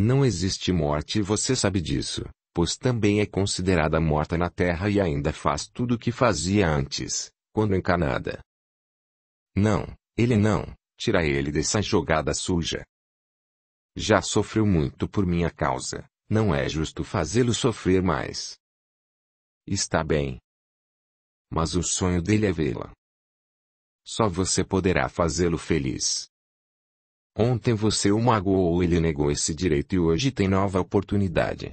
Não existe morte e você sabe disso, pois também é considerada morta na terra e ainda faz tudo o que fazia antes, quando encarnada. Não, ele não, tira ele dessa jogada suja. Já sofreu muito por minha causa, não é justo fazê-lo sofrer mais. Está bem. Mas o sonho dele é vê-la. Só você poderá fazê-lo feliz. Ontem você o magoou, ele negou esse direito e hoje tem nova oportunidade.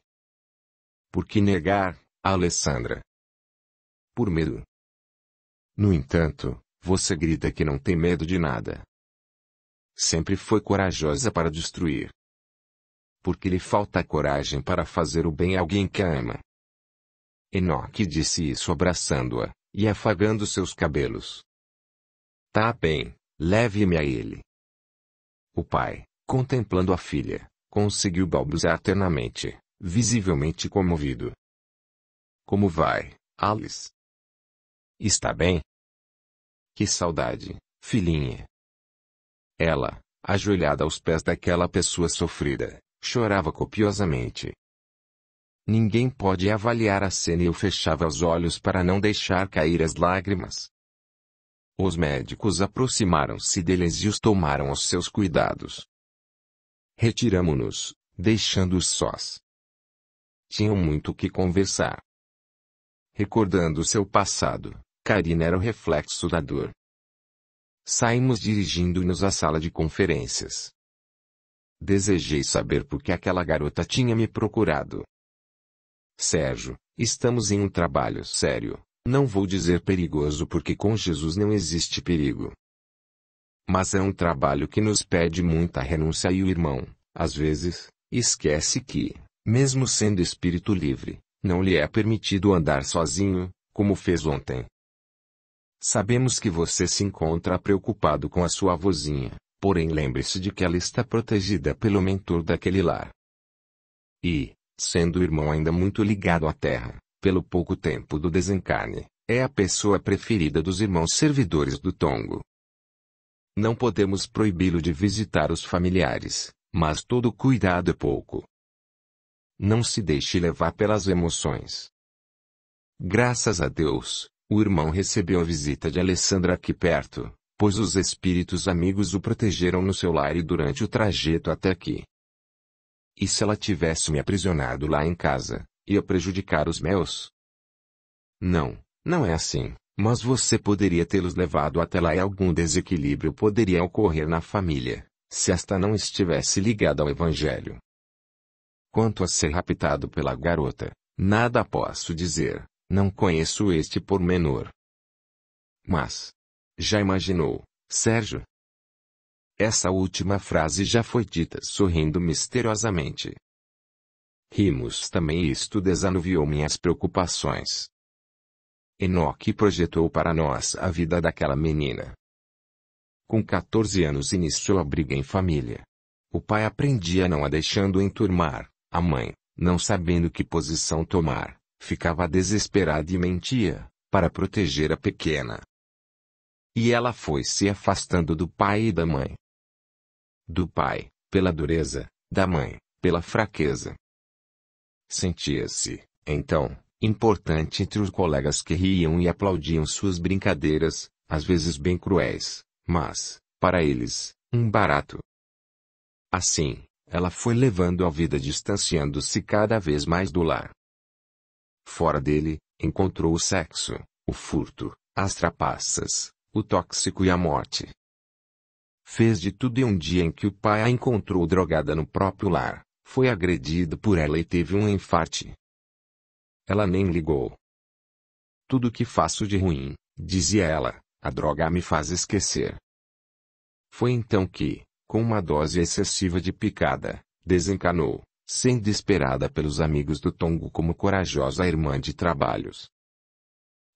Por que negar, Alessandra? Por medo. No entanto, você grita que não tem medo de nada. Sempre foi corajosa para destruir. Porque lhe falta coragem para fazer o bem a alguém que a ama. Enoque disse isso abraçando-a e afagando seus cabelos. Tá bem, leve-me a ele. O pai, contemplando a filha, conseguiu balbuciar ternamente, visivelmente comovido. Como vai, Alice? Está bem? Que saudade, filhinha. Ela, ajoelhada aos pés daquela pessoa sofrida, chorava copiosamente. Ninguém pode avaliar a cena e eu fechava os olhos para não deixar cair as lágrimas. Os médicos aproximaram-se deles e os tomaram aos seus cuidados. Retiramo-nos, deixando-os sós. Tinham muito o que conversar. Recordando seu passado, Karina era o reflexo da dor. Saímos dirigindo-nos à sala de conferências. Desejei saber por que aquela garota tinha me procurado. Sérgio, estamos em um trabalho sério. Não vou dizer perigoso porque com Jesus não existe perigo. Mas é um trabalho que nos pede muita renúncia e o irmão, às vezes, esquece que, mesmo sendo espírito livre, não lhe é permitido andar sozinho, como fez ontem. Sabemos que você se encontra preocupado com a sua vozinha, porém lembre-se de que ela está protegida pelo mentor daquele lar. E, sendo o irmão ainda muito ligado à terra, pelo pouco tempo do desencarne, é a pessoa preferida dos irmãos servidores do Tongo. Não podemos proibi-lo de visitar os familiares, mas todo cuidado é pouco. Não se deixe levar pelas emoções. Graças a Deus, o irmão recebeu a visita de Alessandra aqui perto, pois os espíritos amigos o protegeram no seu lar e durante o trajeto até aqui. E se ela tivesse me aprisionado lá em casa, ia prejudicar os meus. Não, não é assim, mas você poderia tê-los levado até lá e algum desequilíbrio poderia ocorrer na família, se esta não estivesse ligada ao Evangelho. Quanto a ser raptado pela garota, nada posso dizer, não conheço este pormenor. Mas, já imaginou, Sérgio? Essa última frase já foi dita sorrindo misteriosamente. Rimos também isto desanuviou minhas preocupações. Enoque projetou para nós a vida daquela menina. Com 14 anos iniciou a briga em família. O pai aprendia não a deixando enturmar, a mãe, não sabendo que posição tomar, ficava desesperada e mentia, para proteger a pequena. E ela foi se afastando do pai e da mãe. Do pai, pela dureza, da mãe, pela fraqueza. Sentia-se, então, importante entre os colegas que riam e aplaudiam suas brincadeiras, às vezes bem cruéis, mas, para eles, um barato. Assim, ela foi levando a vida distanciando-se cada vez mais do lar. Fora dele, encontrou o sexo, o furto, as trapaças, o tóxico e a morte. Fez de tudo e um dia em que o pai a encontrou drogada no próprio lar, foi agredido por ela e teve um infarte. Ela nem ligou. Tudo que faço de ruim, dizia ela, a droga me faz esquecer. Foi então que, com uma dose excessiva de picada, desencanou, sendo esperada pelos amigos do Tongo como corajosa irmã de trabalhos.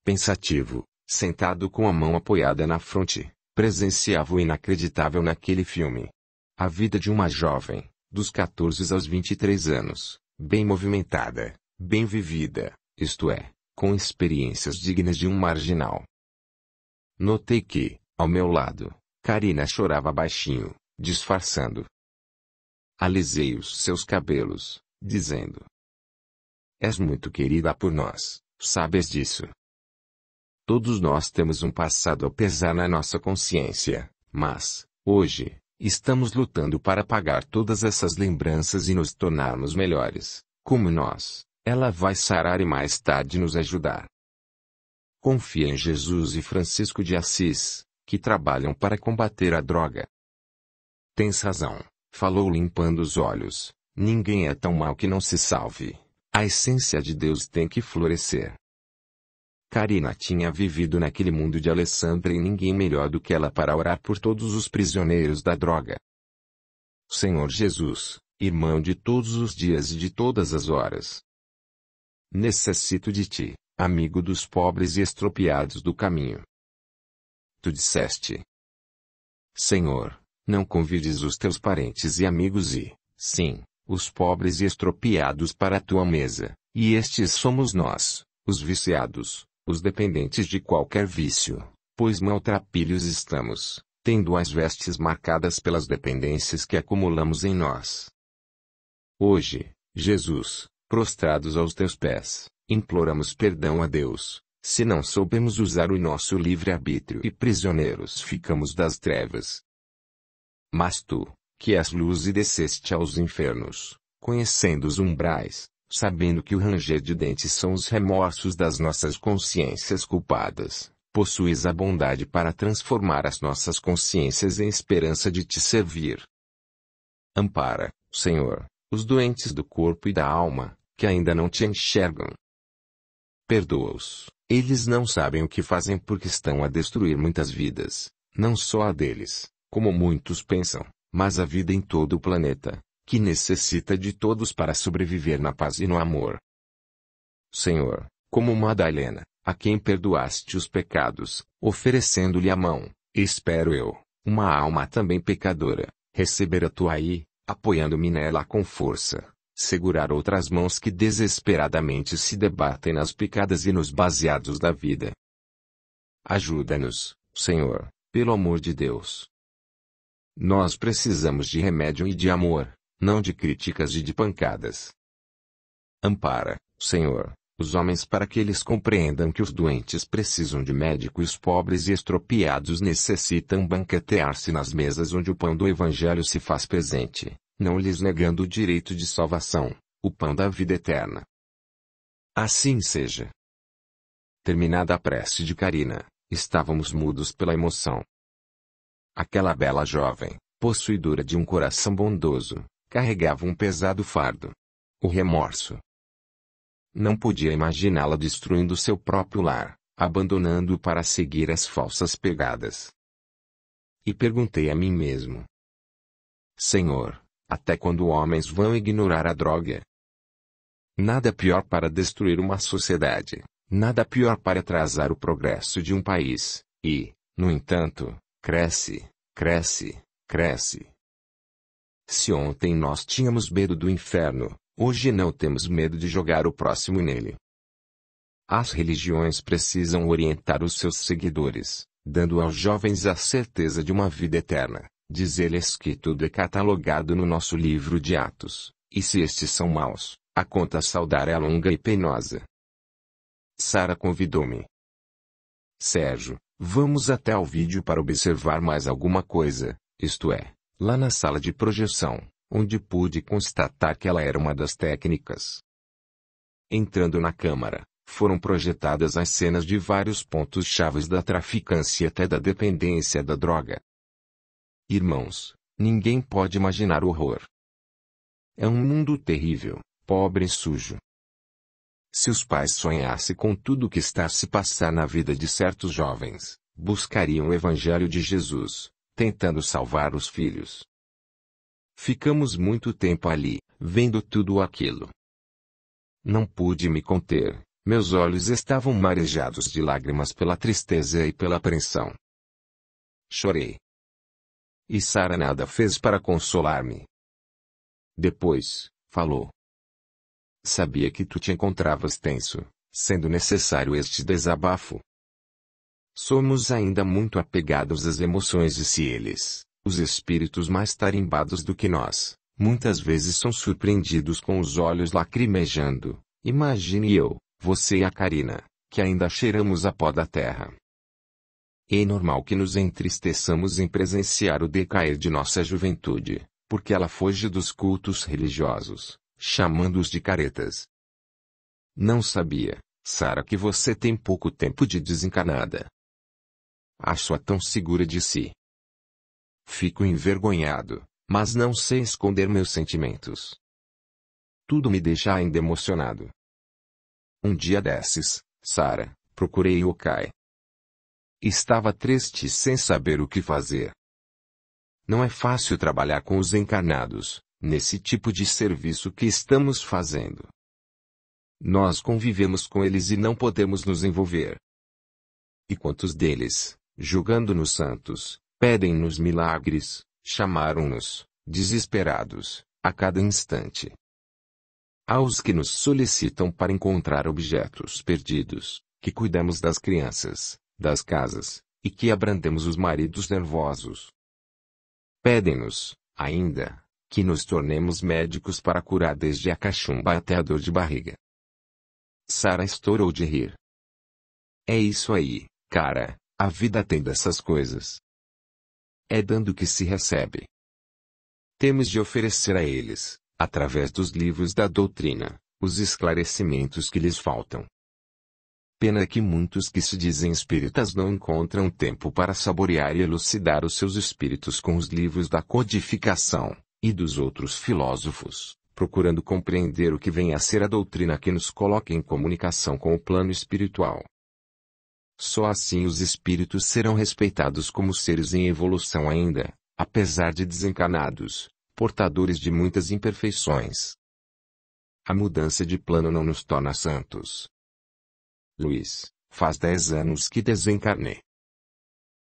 Pensativo, sentado com a mão apoiada na fronte, presenciava o inacreditável naquele filme. A vida de uma jovem, dos 14 aos 23 anos, bem movimentada, bem vivida, isto é, com experiências dignas de um marginal. Notei que, ao meu lado, Karina chorava baixinho, disfarçando. Alisei os seus cabelos, dizendo: És muito querida por nós, sabes disso. Todos nós temos um passado a pesar na nossa consciência, mas, hoje, Estamos lutando para apagar todas essas lembranças e nos tornarmos melhores, como nós. Ela vai sarar e mais tarde nos ajudar. Confia em Jesus e Francisco de Assis, que trabalham para combater a droga. Tens razão, falou limpando os olhos. Ninguém é tão mal que não se salve. A essência de Deus tem que florescer. Karina tinha vivido naquele mundo de Alessandra e ninguém melhor do que ela para orar por todos os prisioneiros da droga. Senhor Jesus, irmão de todos os dias e de todas as horas. Necessito de ti, amigo dos pobres e estropiados do caminho. Tu disseste: Senhor, não convides os teus parentes e amigos e, sim, os pobres e estropiados para a tua mesa, e estes somos nós, os viciados, os dependentes de qualquer vício, pois maltrapilhos estamos, tendo as vestes marcadas pelas dependências que acumulamos em nós. Hoje, Jesus, prostrados aos teus pés, imploramos perdão a Deus, se não soubemos usar o nosso livre-arbítrio e prisioneiros ficamos das trevas. Mas tu, que és luz e desceste aos infernos, conhecendo os umbrais, sabendo que o ranger de dentes são os remorsos das nossas consciências culpadas, possuis a bondade para transformar as nossas consciências em esperança de te servir. Ampara, Senhor, os doentes do corpo e da alma, que ainda não te enxergam. Perdoa-os, eles não sabem o que fazem porque estão a destruir muitas vidas, não só a deles, como muitos pensam, mas a vida em todo o planeta que necessita de todos para sobreviver na paz e no amor. Senhor, como Madalena, a quem perdoaste os pecados, oferecendo-lhe a mão, espero eu, uma alma também pecadora, receber a tua aí, apoiando-me nela com força, segurar outras mãos que desesperadamente se debatem nas picadas e nos baseados da vida. Ajuda-nos, Senhor, pelo amor de Deus. Nós precisamos de remédio e de amor não de críticas e de pancadas. Ampara, Senhor, os homens para que eles compreendam que os doentes precisam de médico e os pobres e estropiados necessitam banquetear-se nas mesas onde o pão do Evangelho se faz presente, não lhes negando o direito de salvação, o pão da vida eterna. Assim seja. Terminada a prece de Karina, estávamos mudos pela emoção. Aquela bela jovem, possuidora de um coração bondoso, Carregava um pesado fardo. O remorso. Não podia imaginá-la destruindo seu próprio lar, abandonando-o para seguir as falsas pegadas. E perguntei a mim mesmo: Senhor, até quando homens vão ignorar a droga? Nada pior para destruir uma sociedade, nada pior para atrasar o progresso de um país, e, no entanto, cresce, cresce, cresce, se ontem nós tínhamos medo do inferno, hoje não temos medo de jogar o próximo nele. As religiões precisam orientar os seus seguidores, dando aos jovens a certeza de uma vida eterna. Diz-lhes que tudo é catalogado no nosso livro de Atos, e se estes são maus, a conta saudar é longa e penosa. Sara convidou-me. Sérgio, vamos até ao vídeo para observar mais alguma coisa, isto é, lá na sala de projeção, onde pude constatar que ela era uma das técnicas. Entrando na câmara, foram projetadas as cenas de vários pontos chaves da traficância até da dependência da droga. Irmãos, ninguém pode imaginar o horror. É um mundo terrível, pobre e sujo. Se os pais sonhassem com tudo o que está a se passar na vida de certos jovens, buscariam o Evangelho de Jesus, tentando salvar os filhos. Ficamos muito tempo ali, vendo tudo aquilo. Não pude me conter, meus olhos estavam marejados de lágrimas pela tristeza e pela apreensão. Chorei. E Sara nada fez para consolar-me. Depois, falou. Sabia que tu te encontravas tenso, sendo necessário este desabafo. Somos ainda muito apegados às emoções e se eles, os espíritos mais tarimbados do que nós, muitas vezes são surpreendidos com os olhos lacrimejando. Imagine eu, você e a Karina, que ainda cheiramos a pó da terra. É normal que nos entristeçamos em presenciar o decair de nossa juventude, porque ela foge dos cultos religiosos, chamando-os de caretas. Não sabia, Sara, que você tem pouco tempo de desencarnada. Acho-a tão segura de si. Fico envergonhado, mas não sei esconder meus sentimentos. Tudo me deixa ainda emocionado. Um dia desses, Sara, procurei o Kai. Estava triste sem saber o que fazer. Não é fácil trabalhar com os encarnados, nesse tipo de serviço que estamos fazendo. Nós convivemos com eles e não podemos nos envolver. E quantos deles, julgando-nos santos, pedem-nos milagres, chamaram-nos, desesperados, a cada instante. Aos que nos solicitam para encontrar objetos perdidos, que cuidemos das crianças, das casas, e que abrandemos os maridos nervosos. Pedem-nos, ainda, que nos tornemos médicos para curar desde a cachumba até a dor de barriga. Sara estourou de rir. É isso aí, cara, a vida tem dessas coisas. É dando que se recebe. Temos de oferecer a eles, através dos livros da doutrina, os esclarecimentos que lhes faltam. Pena que muitos que se dizem espíritas não encontram tempo para saborear e elucidar os seus espíritos com os livros da codificação e dos outros filósofos, procurando compreender o que vem a ser a doutrina que nos coloca em comunicação com o plano espiritual. Só assim os espíritos serão respeitados como seres em evolução ainda, apesar de desencarnados, portadores de muitas imperfeições. A mudança de plano não nos torna santos. Luiz, faz dez anos que desencarnei.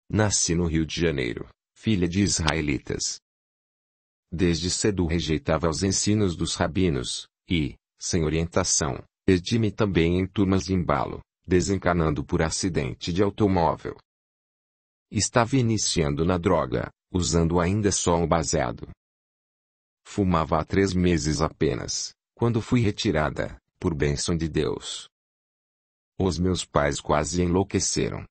Nasci no Rio de Janeiro, filha de israelitas. Desde cedo rejeitava os ensinos dos rabinos, e, sem orientação, perdi-me também em turmas de embalo, desencanando por acidente de automóvel. Estava iniciando na droga, usando ainda só um baseado. Fumava há três meses apenas, quando fui retirada, por bênção de Deus. Os meus pais quase enlouqueceram.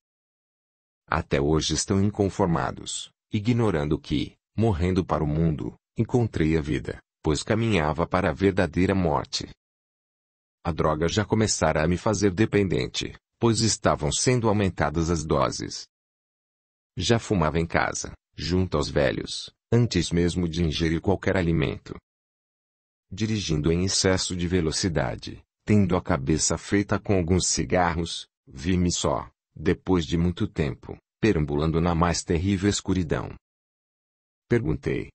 Até hoje estão inconformados, ignorando que, morrendo para o mundo, encontrei a vida, pois caminhava para a verdadeira morte. A droga já começara a me fazer dependente, pois estavam sendo aumentadas as doses. Já fumava em casa, junto aos velhos, antes mesmo de ingerir qualquer alimento. Dirigindo em excesso de velocidade, tendo a cabeça feita com alguns cigarros, vi-me só, depois de muito tempo, perambulando na mais terrível escuridão. Perguntei.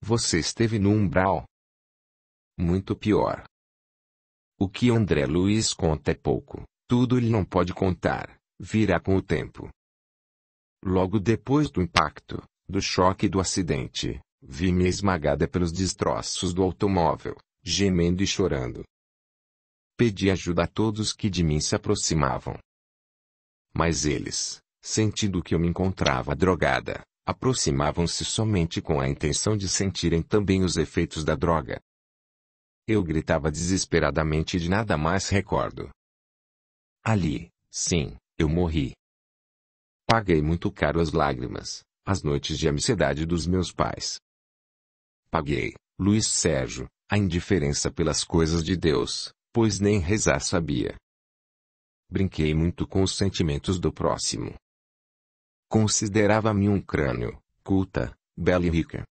Você esteve no umbral? Muito pior, o que André Luiz conta é pouco, tudo ele não pode contar, virá com o tempo. Logo depois do impacto, do choque e do acidente, vi-me esmagada pelos destroços do automóvel, gemendo e chorando. Pedi ajuda a todos que de mim se aproximavam. Mas eles, sentindo que eu me encontrava drogada, aproximavam-se somente com a intenção de sentirem também os efeitos da droga. Eu gritava desesperadamente e de nada mais recordo. Ali, sim, eu morri. Paguei muito caro as lágrimas, as noites de amizade dos meus pais. Paguei, Luiz Sérgio, a indiferença pelas coisas de Deus, pois nem rezar sabia. Brinquei muito com os sentimentos do próximo. Considerava-me um crânio, culta, bela e rica.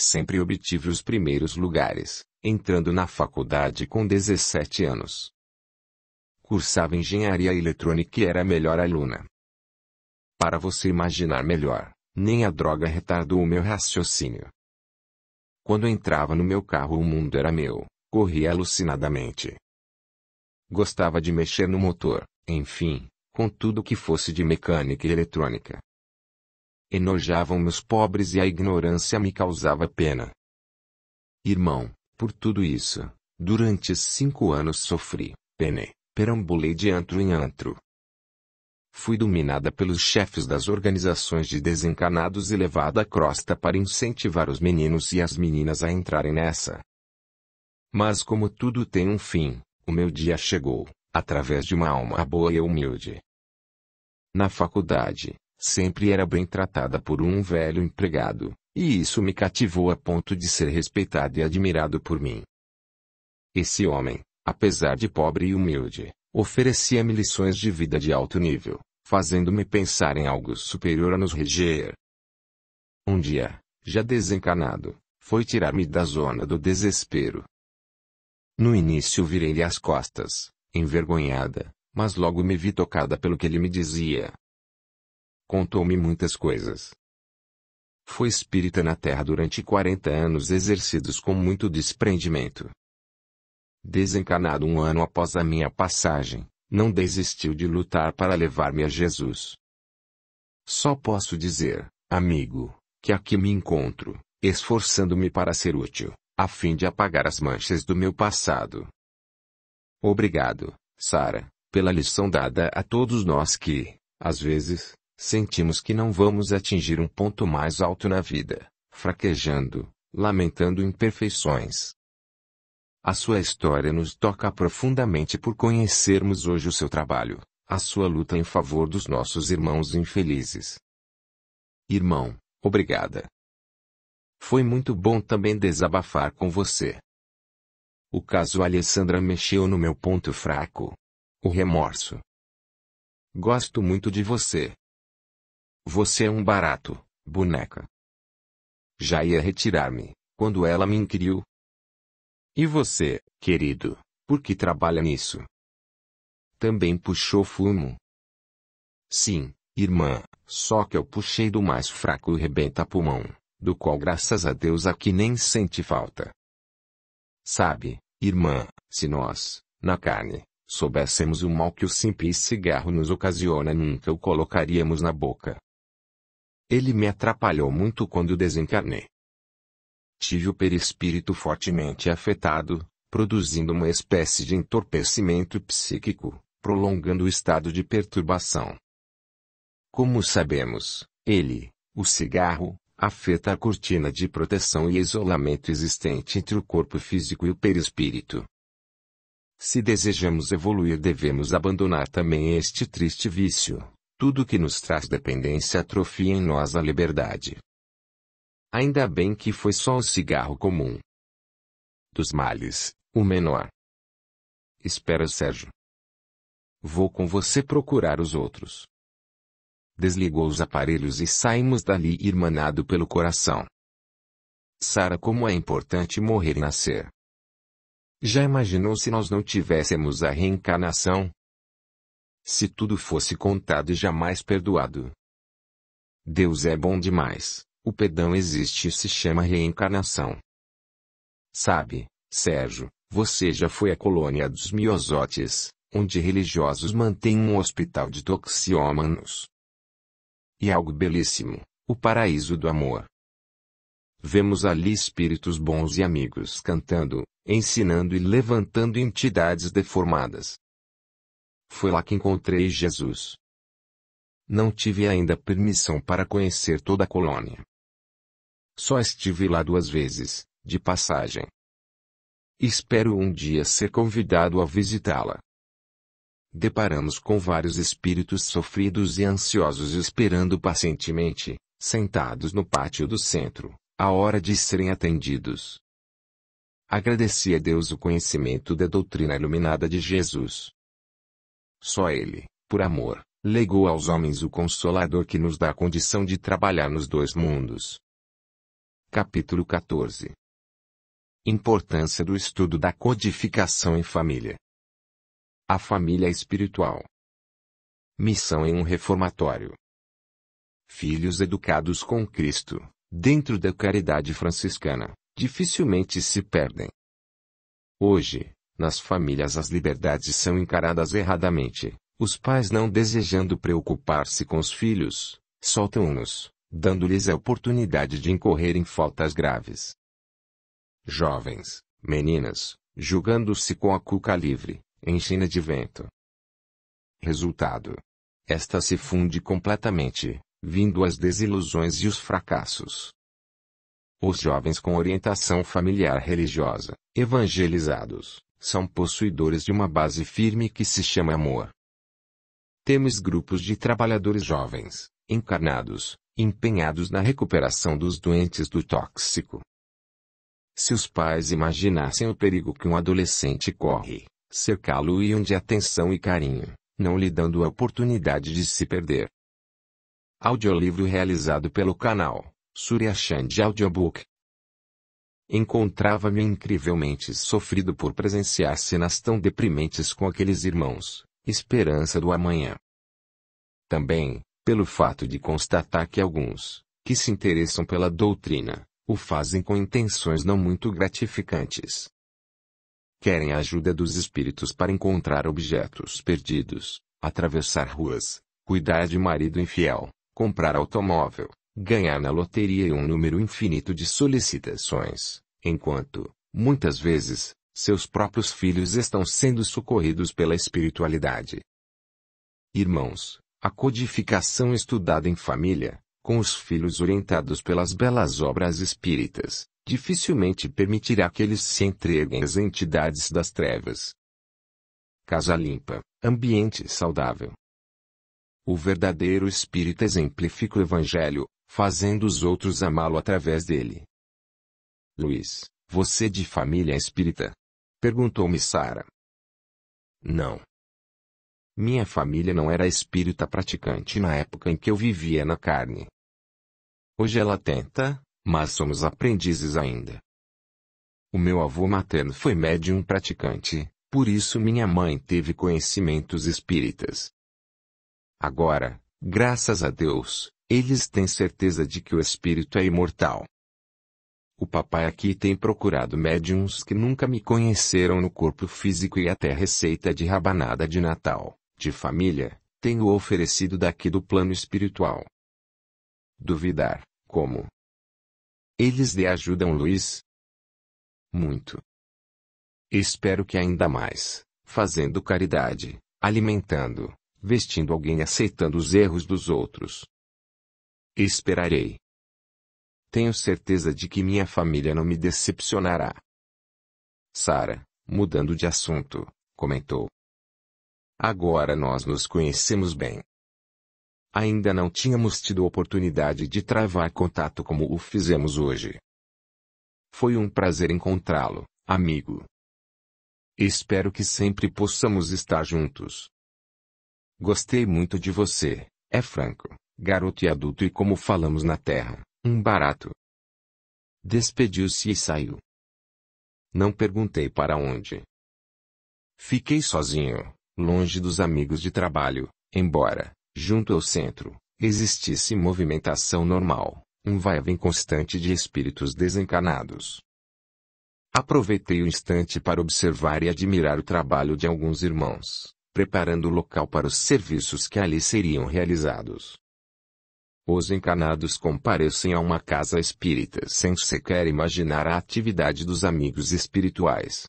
Sempre obtive os primeiros lugares, entrando na faculdade com 17 anos. Cursava engenharia eletrônica e era a melhor aluna. Para você imaginar melhor, nem a droga retardou o meu raciocínio. Quando entrava no meu carro, o mundo era meu, corria alucinadamente. Gostava de mexer no motor, enfim, com tudo que fosse de mecânica e eletrônica. Enojavam-me os pobres e a ignorância me causava pena. Irmão, por tudo isso, durante cinco anos sofri, pene, perambulei de antro em antro. Fui dominada pelos chefes das organizações de desencarnados e levada à crosta para incentivar os meninos e as meninas a entrarem nessa. Mas como tudo tem um fim, o meu dia chegou, através de uma alma boa e humilde. Na faculdade, Sempre era bem tratada por um velho empregado, e isso me cativou a ponto de ser respeitado e admirado por mim. Esse homem, apesar de pobre e humilde, oferecia-me lições de vida de alto nível, fazendo-me pensar em algo superior a nos reger. Um dia, já desencanado, foi tirar-me da zona do desespero. No início virei-lhe as costas, envergonhada, mas logo me vi tocada pelo que ele me dizia, Contou-me muitas coisas. Foi espírita na terra durante 40 anos exercidos com muito desprendimento. Desencanado um ano após a minha passagem, não desistiu de lutar para levar-me a Jesus. Só posso dizer, amigo, que aqui me encontro, esforçando-me para ser útil, a fim de apagar as manchas do meu passado. Obrigado, Sara, pela lição dada a todos nós que, às vezes, sentimos que não vamos atingir um ponto mais alto na vida, fraquejando, lamentando imperfeições. A sua história nos toca profundamente por conhecermos hoje o seu trabalho, a sua luta em favor dos nossos irmãos infelizes. Irmão, obrigada. Foi muito bom também desabafar com você. O caso Alessandra mexeu no meu ponto fraco. O remorso. Gosto muito de você. Você é um barato, boneca. Já ia retirar-me, quando ela me inquiriu. E você, querido, por que trabalha nisso? Também puxou fumo. Sim, irmã, só que eu puxei do mais fraco e rebenta pulmão, do qual graças a Deus aqui nem sente falta. Sabe, irmã, se nós, na carne, soubéssemos o mal que o simples cigarro nos ocasiona nunca o colocaríamos na boca. Ele me atrapalhou muito quando desencarnei. Tive o perispírito fortemente afetado, produzindo uma espécie de entorpecimento psíquico, prolongando o estado de perturbação. Como sabemos, ele, o cigarro, afeta a cortina de proteção e isolamento existente entre o corpo físico e o perispírito. Se desejamos evoluir, devemos abandonar também este triste vício, tudo que nos traz dependência atrofia em nós a liberdade. Ainda bem que foi só o cigarro comum. Dos males, o menor. Espera, Sérgio. Vou com você procurar os outros. Desligou os aparelhos e saímos dali irmanado pelo coração. Sara, como é importante morrer e nascer. Já imaginou se nós não tivéssemos a reencarnação? Se tudo fosse contado e jamais perdoado. Deus é bom demais, o pedão existe e se chama reencarnação. Sabe, Sérgio, você já foi à colônia dos miosotes, onde religiosos mantêm um hospital de toxiômanos. E algo belíssimo, o paraíso do amor. Vemos ali espíritos bons e amigos cantando, ensinando e levantando entidades deformadas. Foi lá que encontrei Jesus. Não tive ainda permissão para conhecer toda a colônia. Só estive lá duas vezes, de passagem. Espero um dia ser convidado a visitá-la. Deparamos com vários espíritos sofridos e ansiosos esperando pacientemente, sentados no pátio do centro, a hora de serem atendidos. Agradeci a Deus o conhecimento da doutrina iluminada de Jesus. Só ele, por amor, legou aos homens o consolador que nos dá a condição de trabalhar nos dois mundos. Capítulo 14 Importância do estudo da codificação em família. A família espiritual. Missão em um reformatório. Filhos educados com Cristo, dentro da caridade franciscana, dificilmente se perdem. Hoje, nas famílias as liberdades são encaradas erradamente. Os pais não desejando preocupar-se com os filhos, soltam-nos, dando-lhes a oportunidade de incorrer em faltas graves. Jovens, meninas, julgando-se com a cuca livre, enchina de vento. Resultado: esta se funde completamente, vindo as desilusões e os fracassos. Os jovens com orientação familiar religiosa, evangelizados, são possuidores de uma base firme que se chama amor. Temos grupos de trabalhadores jovens, encarnados, empenhados na recuperação dos doentes do tóxico. Se os pais imaginassem o perigo que um adolescente corre, cercá-lo-iam de atenção e carinho, não lhe dando a oportunidade de se perder. Audiolivro realizado pelo canal Surya Chand Audiobook. Encontrava-me incrivelmente sofrido por presenciar cenas tão deprimentes com aqueles irmãos, esperança do amanhã. Também, pelo fato de constatar que alguns, que se interessam pela doutrina, o fazem com intenções não muito gratificantes. Querem a ajuda dos espíritos para encontrar objetos perdidos, atravessar ruas, cuidar de marido infiel, comprar automóvel, ganhar na loteria um número infinito de solicitações, enquanto, muitas vezes, seus próprios filhos estão sendo socorridos pela espiritualidade. Irmãos, a codificação estudada em família, com os filhos orientados pelas belas obras espíritas, dificilmente permitirá que eles se entreguem às entidades das trevas. Casa limpa, ambiente saudável. O verdadeiro espírito exemplifica o Evangelho, fazendo os outros amá-lo através dele. Luiz, você de família espírita? Perguntou-me Sara. Não. Minha família não era espírita praticante na época em que eu vivia na carne. Hoje ela tenta, mas somos aprendizes ainda. O meu avô materno foi médium praticante, por isso minha mãe teve conhecimentos espíritas. Agora, graças a Deus, eles têm certeza de que o espírito é imortal. O papai aqui tem procurado médiums que nunca me conheceram no corpo físico e até receita de rabanada de Natal, de família, tenho oferecido daqui do plano espiritual. Duvidar, como? Eles lhe ajudam, Luiz? Muito. Espero que ainda mais, fazendo caridade, alimentando, vestindo alguém aceitando os erros dos outros. Esperarei. Tenho certeza de que minha família não me decepcionará. Sara, mudando de assunto, comentou. Agora nós nos conhecemos bem. Ainda não tínhamos tido oportunidade de travar contato como o fizemos hoje. Foi um prazer encontrá-lo, amigo. Espero que sempre possamos estar juntos. Gostei muito de você, é franco, garoto e adulto e como falamos na terra, um barato. Despediu-se e saiu. Não perguntei para onde. Fiquei sozinho, longe dos amigos de trabalho, embora, junto ao centro, existisse movimentação normal, um vai-vem constante de espíritos desencarnados. Aproveitei o instante para observar e admirar o trabalho de alguns irmãos, preparando o local para os serviços que ali seriam realizados. Os encanados comparecem a uma casa espírita sem sequer imaginar a atividade dos amigos espirituais.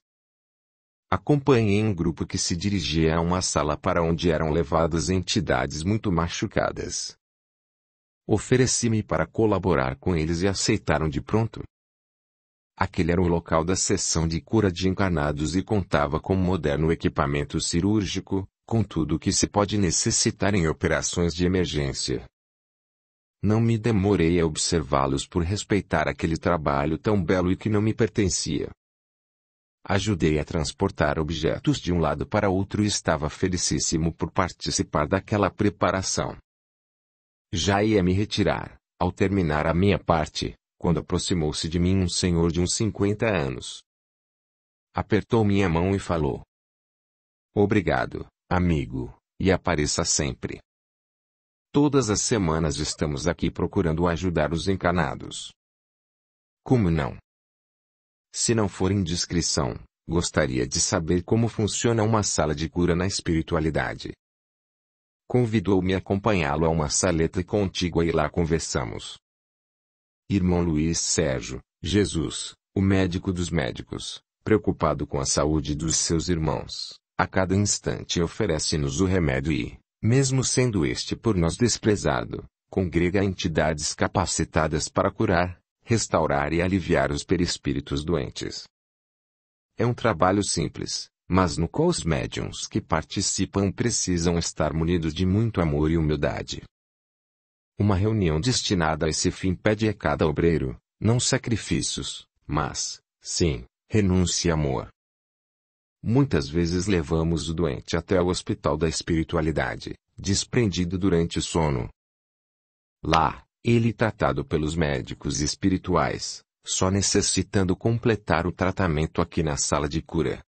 Acompanhei um grupo que se dirigia a uma sala para onde eram levadas entidades muito machucadas. Ofereci-me para colaborar com eles e aceitaram de pronto. Aquele era o local da sessão de cura de encarnados e contava com moderno equipamento cirúrgico, com tudo o que se pode necessitar em operações de emergência. Não me demorei a observá-los por respeitar aquele trabalho tão belo e que não me pertencia. Ajudei a transportar objetos de um lado para outro e estava felicíssimo por participar daquela preparação. Já ia me retirar, ao terminar a minha parte, quando aproximou-se de mim um senhor de uns 50 anos. Apertou minha mão e falou: Obrigado, amigo, e apareça sempre. Todas as semanas estamos aqui procurando ajudar os encanados. Como não? Se não for indiscrição, gostaria de saber como funciona uma sala de cura na espiritualidade. Convidou-me a acompanhá-lo a uma saleta contígua e lá conversamos. Irmão Luiz Sérgio, Jesus, o médico dos médicos, preocupado com a saúde dos seus irmãos, a cada instante oferece-nos o remédio e, mesmo sendo este por nós desprezado, congrega entidades capacitadas para curar, restaurar e aliviar os perispíritos doentes. É um trabalho simples, mas no qual os médiums que participam precisam estar munidos de muito amor e humildade. Uma reunião destinada a esse fim pede a cada obreiro, não sacrifícios, mas, sim, renúncia e amor. Muitas vezes levamos o doente até o hospital da espiritualidade, desprendido durante o sono. Lá, ele é tratado pelos médicos espirituais, só necessitando completar o tratamento aqui na sala de cura.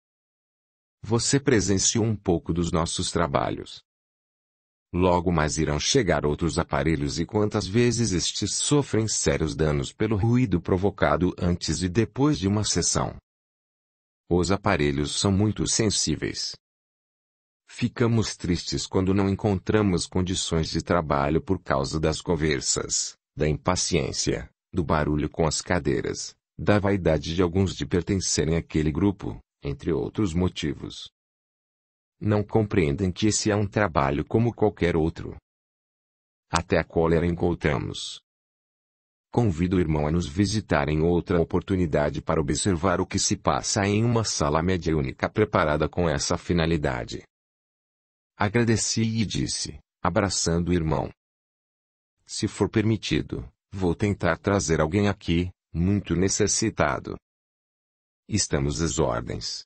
Você presenciou um pouco dos nossos trabalhos. Logo mais irão chegar outros aparelhos e quantas vezes estes sofrem sérios danos pelo ruído provocado antes e depois de uma sessão. Os aparelhos são muito sensíveis. Ficamos tristes quando não encontramos condições de trabalho por causa das conversas, da impaciência, do barulho com as cadeiras, da vaidade de alguns de pertencerem àquele grupo, entre outros motivos. Não compreendem que esse é um trabalho como qualquer outro. Até a cólera encontramos, Convido o irmão a nos visitar em outra oportunidade para observar o que se passa em uma sala mediúnica preparada com essa finalidade. Agradeci e disse, abraçando o irmão. Se for permitido, vou tentar trazer alguém aqui, muito necessitado. Estamos às ordens.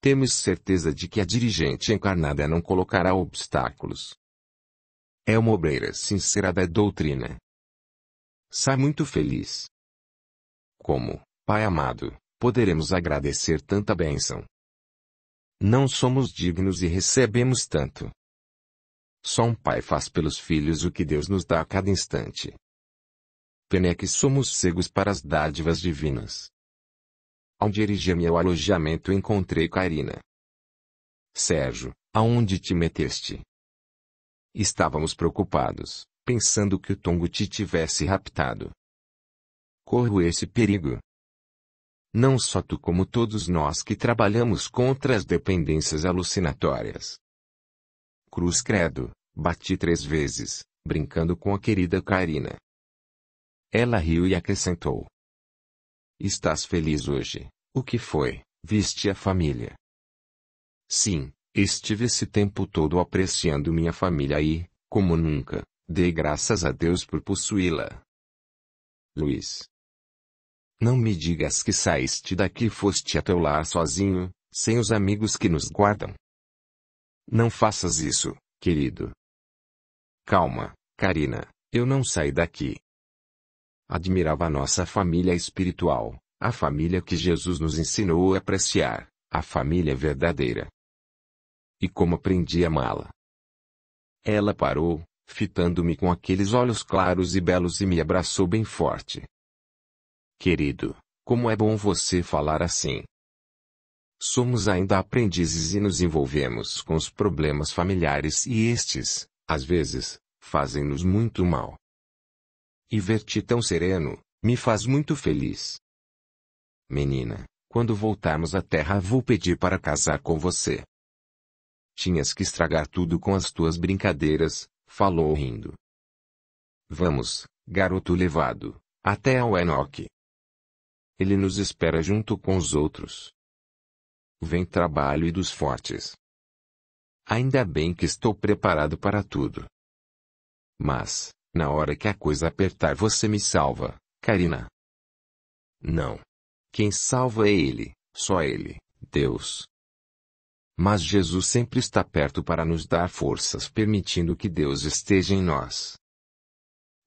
Temos certeza de que a dirigente encarnada não colocará obstáculos. É uma obreira sincera da doutrina Sai muito feliz. Como, Pai amado, poderemos agradecer tanta bênção? Não somos dignos e recebemos tanto. Só um pai faz pelos filhos o que Deus nos dá a cada instante. Pena é que somos cegos para as dádivas divinas. Ao dirigir-me ao alojamento encontrei Karina. Sérgio, aonde te meteste? Estávamos preocupados pensando que o Tongo te tivesse raptado. Corro esse perigo. Não só tu como todos nós que trabalhamos contra as dependências alucinatórias. Cruz credo, bati três vezes, brincando com a querida Karina. Ela riu e acrescentou. Estás feliz hoje, o que foi, viste a família? Sim, estive esse tempo todo apreciando minha família e, como nunca, Dê graças a Deus por possuí-la. Luiz. Não me digas que saíste daqui e foste a teu lar sozinho, sem os amigos que nos guardam. Não faças isso, querido. Calma, Karina, eu não saí daqui. Admirava a nossa família espiritual, a família que Jesus nos ensinou a apreciar, a família verdadeira. E como aprendi a amá-la. Ela parou, fitando-me com aqueles olhos claros e belos e me abraçou bem forte. Querido, como é bom você falar assim. Somos ainda aprendizes e nos envolvemos com os problemas familiares e estes, às vezes, fazem-nos muito mal. E ver-te tão sereno, me faz muito feliz. Menina, quando voltarmos à terra vou pedir para casar com você. Tinhas que estragar tudo com as tuas brincadeiras, falou rindo. Vamos, garoto levado, até ao Enoque. Ele nos espera junto com os outros. Vem trabalho e dos fortes. Ainda bem que estou preparado para tudo. Mas, na hora que a coisa apertar, você me salva, Karina. Não. Quem salva é ele, só ele, Deus. Mas Jesus sempre está perto para nos dar forças, permitindo que Deus esteja em nós.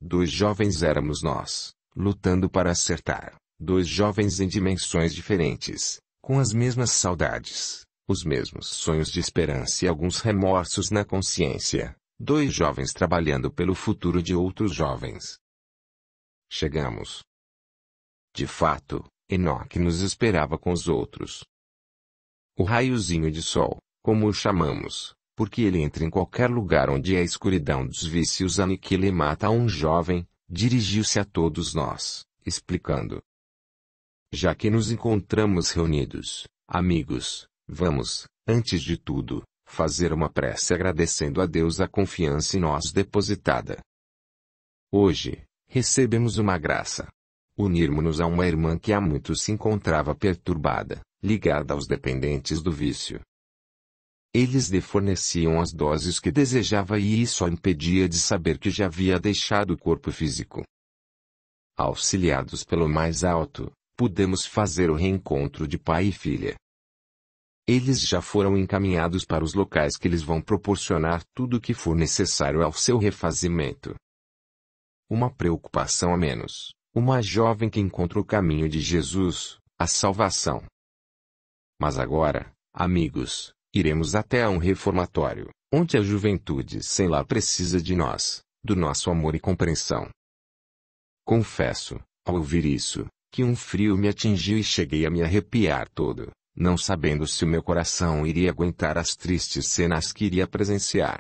Dois jovens éramos nós, lutando para acertar, dois jovens em dimensões diferentes, com as mesmas saudades, os mesmos sonhos de esperança e alguns remorsos na consciência, dois jovens trabalhando pelo futuro de outros jovens. Chegamos. De fato, Enoque nos esperava com os outros. O raiozinho de sol, como o chamamos, porque ele entra em qualquer lugar onde a escuridão dos vícios aniquila e mata um jovem, dirigiu-se a todos nós, explicando. Já que nos encontramos reunidos, amigos, vamos, antes de tudo, fazer uma prece agradecendo a Deus a confiança em nós depositada. Hoje, recebemos uma graça. Unirmos-nos a uma irmã que há muito se encontrava perturbada ligada aos dependentes do vício. Eles lhe forneciam as doses que desejava e isso a impedia de saber que já havia deixado o corpo físico. Auxiliados pelo mais alto, pudemos fazer o reencontro de pai e filha. Eles já foram encaminhados para os locais que lhes vão proporcionar tudo o que for necessário ao seu refazimento. Uma preocupação a menos. Uma jovem que encontra o caminho de Jesus, a salvação mas agora, amigos, iremos até a um reformatório, onde a juventude sem lá precisa de nós, do nosso amor e compreensão. Confesso, ao ouvir isso, que um frio me atingiu e cheguei a me arrepiar todo, não sabendo se o meu coração iria aguentar as tristes cenas que iria presenciar.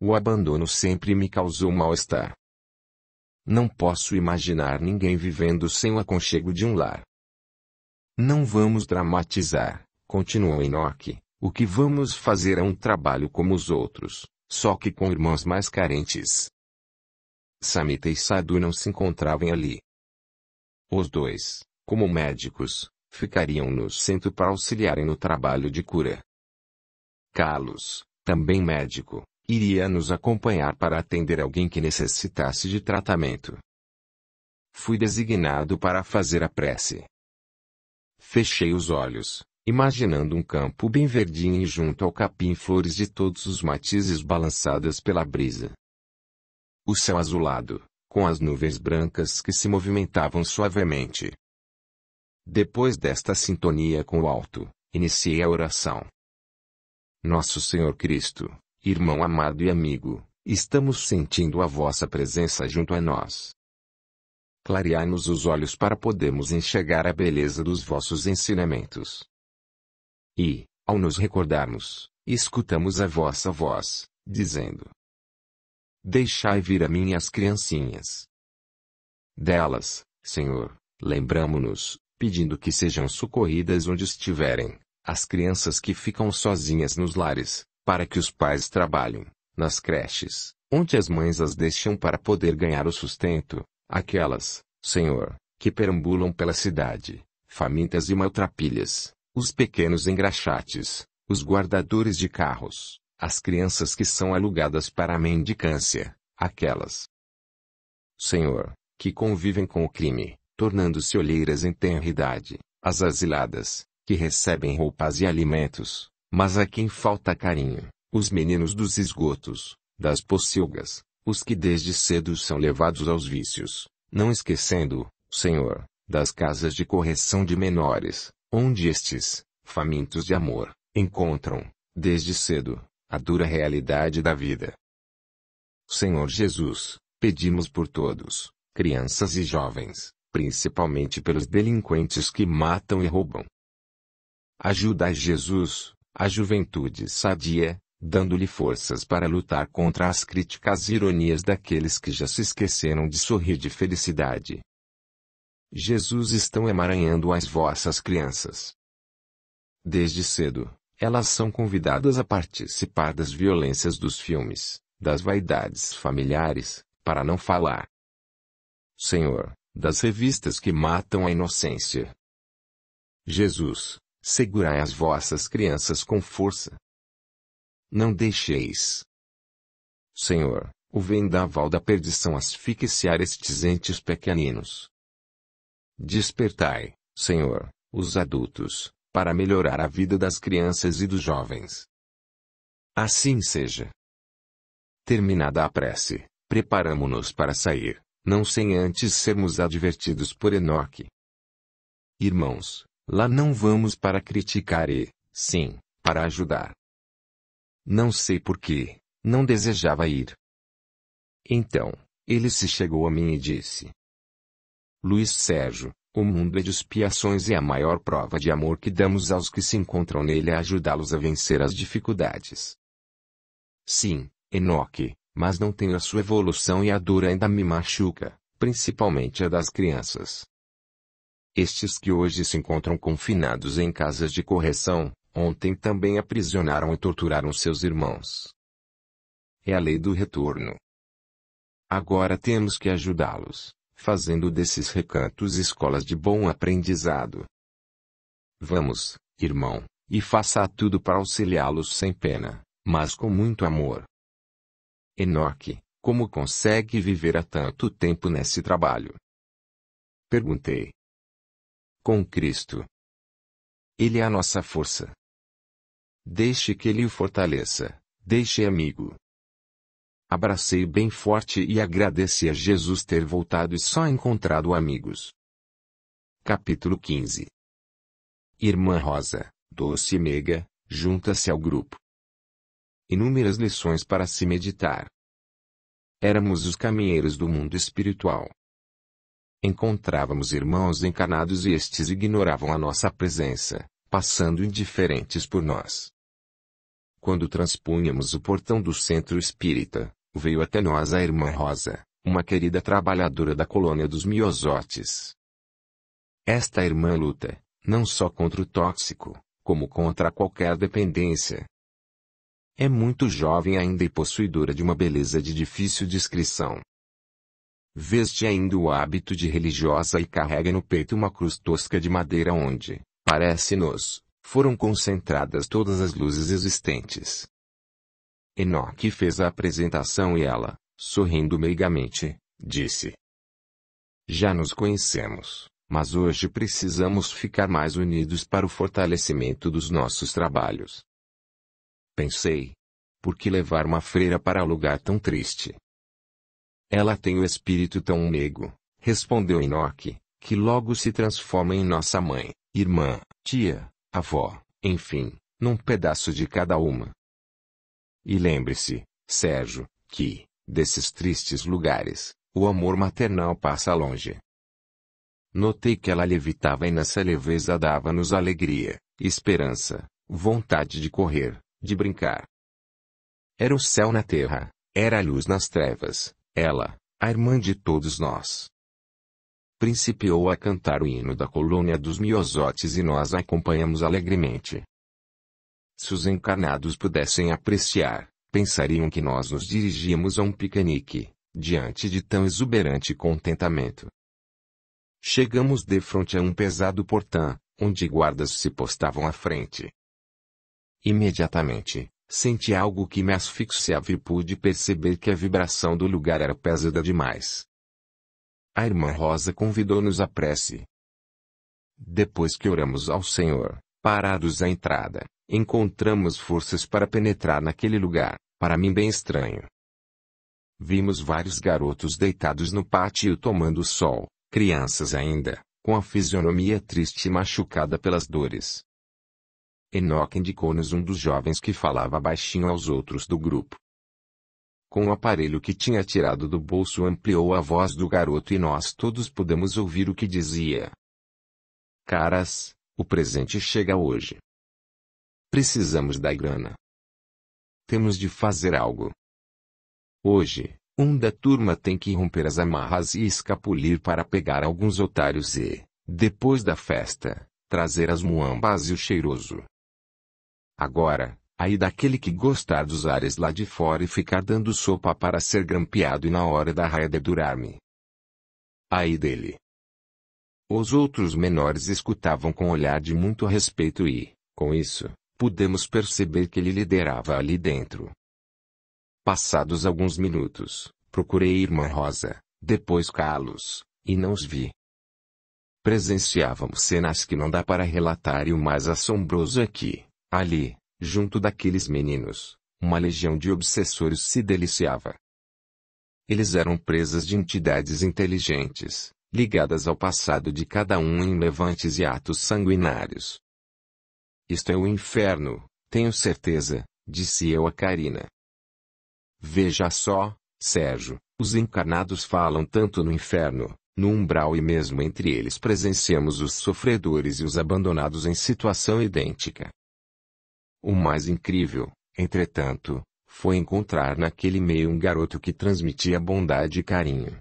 O abandono sempre me causou mal-estar. Não posso imaginar ninguém vivendo sem o aconchego de um lar. Não vamos dramatizar, continuou Enoque. O que vamos fazer é um trabalho como os outros, só que com irmãos mais carentes. Samita e Sadu não se encontravam ali. Os dois, como médicos, ficariam no centro para auxiliarem no trabalho de cura. Carlos, também médico, iria nos acompanhar para atender alguém que necessitasse de tratamento. Fui designado para fazer a prece. Fechei os olhos, imaginando um campo bem verdinho e junto ao capim flores de todos os matizes balançadas pela brisa. O céu azulado, com as nuvens brancas que se movimentavam suavemente. Depois desta sintonia com o alto, iniciei a oração. Nosso Senhor Cristo, irmão amado e amigo, estamos sentindo a vossa presença junto a nós clareai-nos os olhos para podermos enxergar a beleza dos vossos ensinamentos. E, ao nos recordarmos, escutamos a vossa voz, dizendo: Deixai vir a mim as criancinhas. Delas, Senhor, lembramo-nos, pedindo que sejam socorridas onde estiverem, as crianças que ficam sozinhas nos lares, para que os pais trabalhem, nas creches, onde as mães as deixam para poder ganhar o sustento, Aquelas, Senhor, que perambulam pela cidade, famintas e maltrapilhas, os pequenos engraxates, os guardadores de carros, as crianças que são alugadas para a mendicância, aquelas, Senhor, que convivem com o crime, tornando-se olheiras em tenridade, as asiladas, que recebem roupas e alimentos, mas a quem falta carinho, os meninos dos esgotos, das pocilgas, os que desde cedo são levados aos vícios, não esquecendo, Senhor, das casas de correção de menores, onde estes, famintos de amor, encontram, desde cedo, a dura realidade da vida. Senhor Jesus, pedimos por todos, crianças e jovens, principalmente pelos delinquentes que matam e roubam. Ajuda Jesus, a juventude sadia, dando-lhe forças para lutar contra as críticas e ironias daqueles que já se esqueceram de sorrir de felicidade. Jesus estão emaranhando as vossas crianças. Desde cedo, elas são convidadas a participar das violências dos filmes, das vaidades familiares, para não falar, Senhor, das revistas que matam a inocência. Jesus, segurai as vossas crianças com força, não deixeis. Senhor, o vendaval da perdição asfixiar estes entes pequeninos. Despertai, Senhor, os adultos, para melhorar a vida das crianças e dos jovens. Assim seja. Terminada a prece, preparamo-nos para sair, não sem antes sermos advertidos por Enoque. Irmãos, lá não vamos para criticar e, sim, para ajudar. Não sei porquê, não desejava ir. Então, ele se chegou a mim e disse: Luiz Sérgio, o mundo é de expiações e a maior prova de amor que damos aos que se encontram nele é ajudá-los a vencer as dificuldades. Sim, Enoque, mas não tenho a sua evolução e a dor ainda me machuca, principalmente a das crianças. Estes que hoje se encontram confinados em casas de correção, Ontem também aprisionaram e torturaram seus irmãos. É a lei do retorno. Agora temos que ajudá-los, fazendo desses recantos escolas de bom aprendizado. Vamos, irmão, e faça tudo para auxiliá-los sem pena, mas com muito amor. Enoque, como consegue viver há tanto tempo nesse trabalho? Perguntei. Com Cristo. Ele é a nossa força. Deixe que ele o fortaleça. Deixe amigo. Abracei bem forte e agradeci a Jesus ter voltado e só encontrado amigos. Capítulo 15 Irmã Rosa, doce e meiga, junta-se ao grupo. Inúmeras lições para se meditar. Éramos os caminheiros do mundo espiritual. Encontrávamos irmãos encarnados e estes ignoravam a nossa presença, passando indiferentes por nós. Quando transpunhamos o portão do centro espírita, veio até nós a irmã Rosa, uma querida trabalhadora da colônia dos Miosotes. Esta irmã luta, não só contra o tóxico, como contra qualquer dependência. É muito jovem ainda e possuidora de uma beleza de difícil descrição. Veste ainda o hábito de religiosa e carrega no peito uma cruz tosca de madeira onde, parece-nos, foram concentradas todas as luzes existentes. Enoque fez a apresentação e ela, sorrindo meigamente, disse: Já nos conhecemos, mas hoje precisamos ficar mais unidos para o fortalecimento dos nossos trabalhos. Pensei: por que levar uma freira para um lugar tão triste? Ela tem o espírito tão meigo, respondeu Enoque, que logo se transforma em nossa mãe, irmã, tia, avó, enfim, num pedaço de cada uma. E lembre-se, Sérgio, que, desses tristes lugares, o amor maternal passa longe. Notei que ela levitava e nessa leveza dava-nos alegria, esperança, vontade de correr, de brincar. Era o céu na terra, era a luz nas trevas, ela, a irmã de todos nós principiou a cantar o hino da colônia dos Miosotes e nós a acompanhamos alegremente. Se os encarnados pudessem apreciar, pensariam que nós nos dirigíamos a um piquenique, diante de tão exuberante contentamento. Chegamos de frente a um pesado portão, onde guardas se postavam à frente. Imediatamente, senti algo que me asfixiava e pude perceber que a vibração do lugar era pesada demais a irmã Rosa convidou-nos à prece. Depois que oramos ao Senhor, parados à entrada, encontramos forças para penetrar naquele lugar, para mim bem estranho. Vimos vários garotos deitados no pátio tomando sol, crianças ainda, com a fisionomia triste e machucada pelas dores. Enoque indicou-nos um dos jovens que falava baixinho aos outros do grupo, com o aparelho que tinha tirado do bolso ampliou a voz do garoto e nós todos pudemos ouvir o que dizia. Caras, o presente chega hoje. Precisamos da grana. Temos de fazer algo. Hoje, um da turma tem que romper as amarras e escapulir para pegar alguns otários e, depois da festa, trazer as muambas e o cheiroso. Agora, Aí daquele que gostar dos ares lá de fora e ficar dando sopa para ser grampeado e na hora da raia dedurar-me. Aí dele. Os outros menores escutavam com olhar de muito respeito e, com isso, pudemos perceber que ele liderava ali dentro. Passados alguns minutos, procurei irmã Rosa, depois Carlos, e não os vi. Presenciávamos cenas que não dá para relatar e o mais assombroso é que, ali, junto daqueles meninos, uma legião de obsessores se deliciava. Eles eram presas de entidades inteligentes, ligadas ao passado de cada um em levantes e atos sanguinários. Isto é o inferno, tenho certeza, disse eu a Karina. Veja só, Sérgio, os encarnados falam tanto no inferno, no umbral e mesmo entre eles presenciamos os sofredores e os abandonados em situação idêntica. O mais incrível, entretanto, foi encontrar naquele meio um garoto que transmitia bondade e carinho.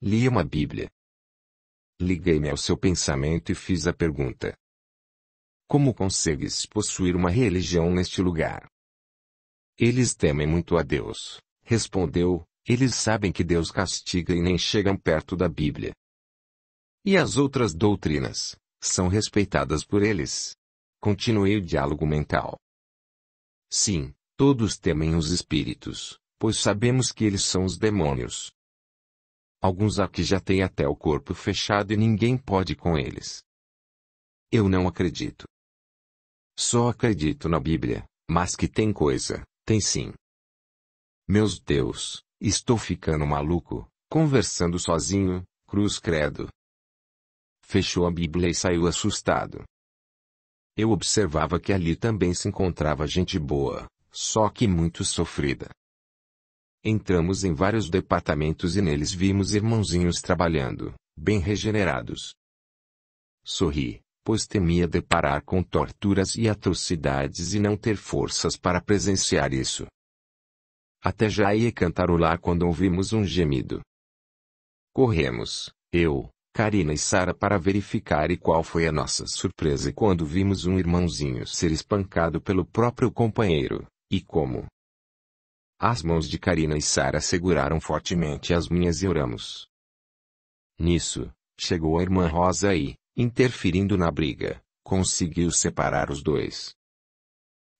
Li uma Bíblia. Liguei-me ao seu pensamento e fiz a pergunta: Como consegues possuir uma religião neste lugar? Eles temem muito a Deus, respondeu. Eles sabem que Deus castiga e nem chegam perto da Bíblia. E as outras doutrinas são respeitadas por eles. Continuei o diálogo mental. Sim, todos temem os espíritos, pois sabemos que eles são os demônios. Alguns aqui já têm até o corpo fechado e ninguém pode com eles. Eu não acredito. Só acredito na Bíblia, mas que tem coisa, tem sim. Meus Deus, estou ficando maluco, conversando sozinho, cruz credo. Fechou a Bíblia e saiu assustado. Eu observava que ali também se encontrava gente boa, só que muito sofrida. Entramos em vários departamentos e neles vimos irmãozinhos trabalhando, bem regenerados. Sorri, pois temia deparar com torturas e atrocidades e não ter forças para presenciar isso. Até já ia cantarolar quando ouvimos um gemido. Corremos, eu, Karina e Sara para verificar e qual foi a nossa surpresa quando vimos um irmãozinho ser espancado pelo próprio companheiro, e como. As mãos de Karina e Sara seguraram fortemente as minhas e oramos. Nisso, chegou a irmã Rosa e, interferindo na briga, conseguiu separar os dois.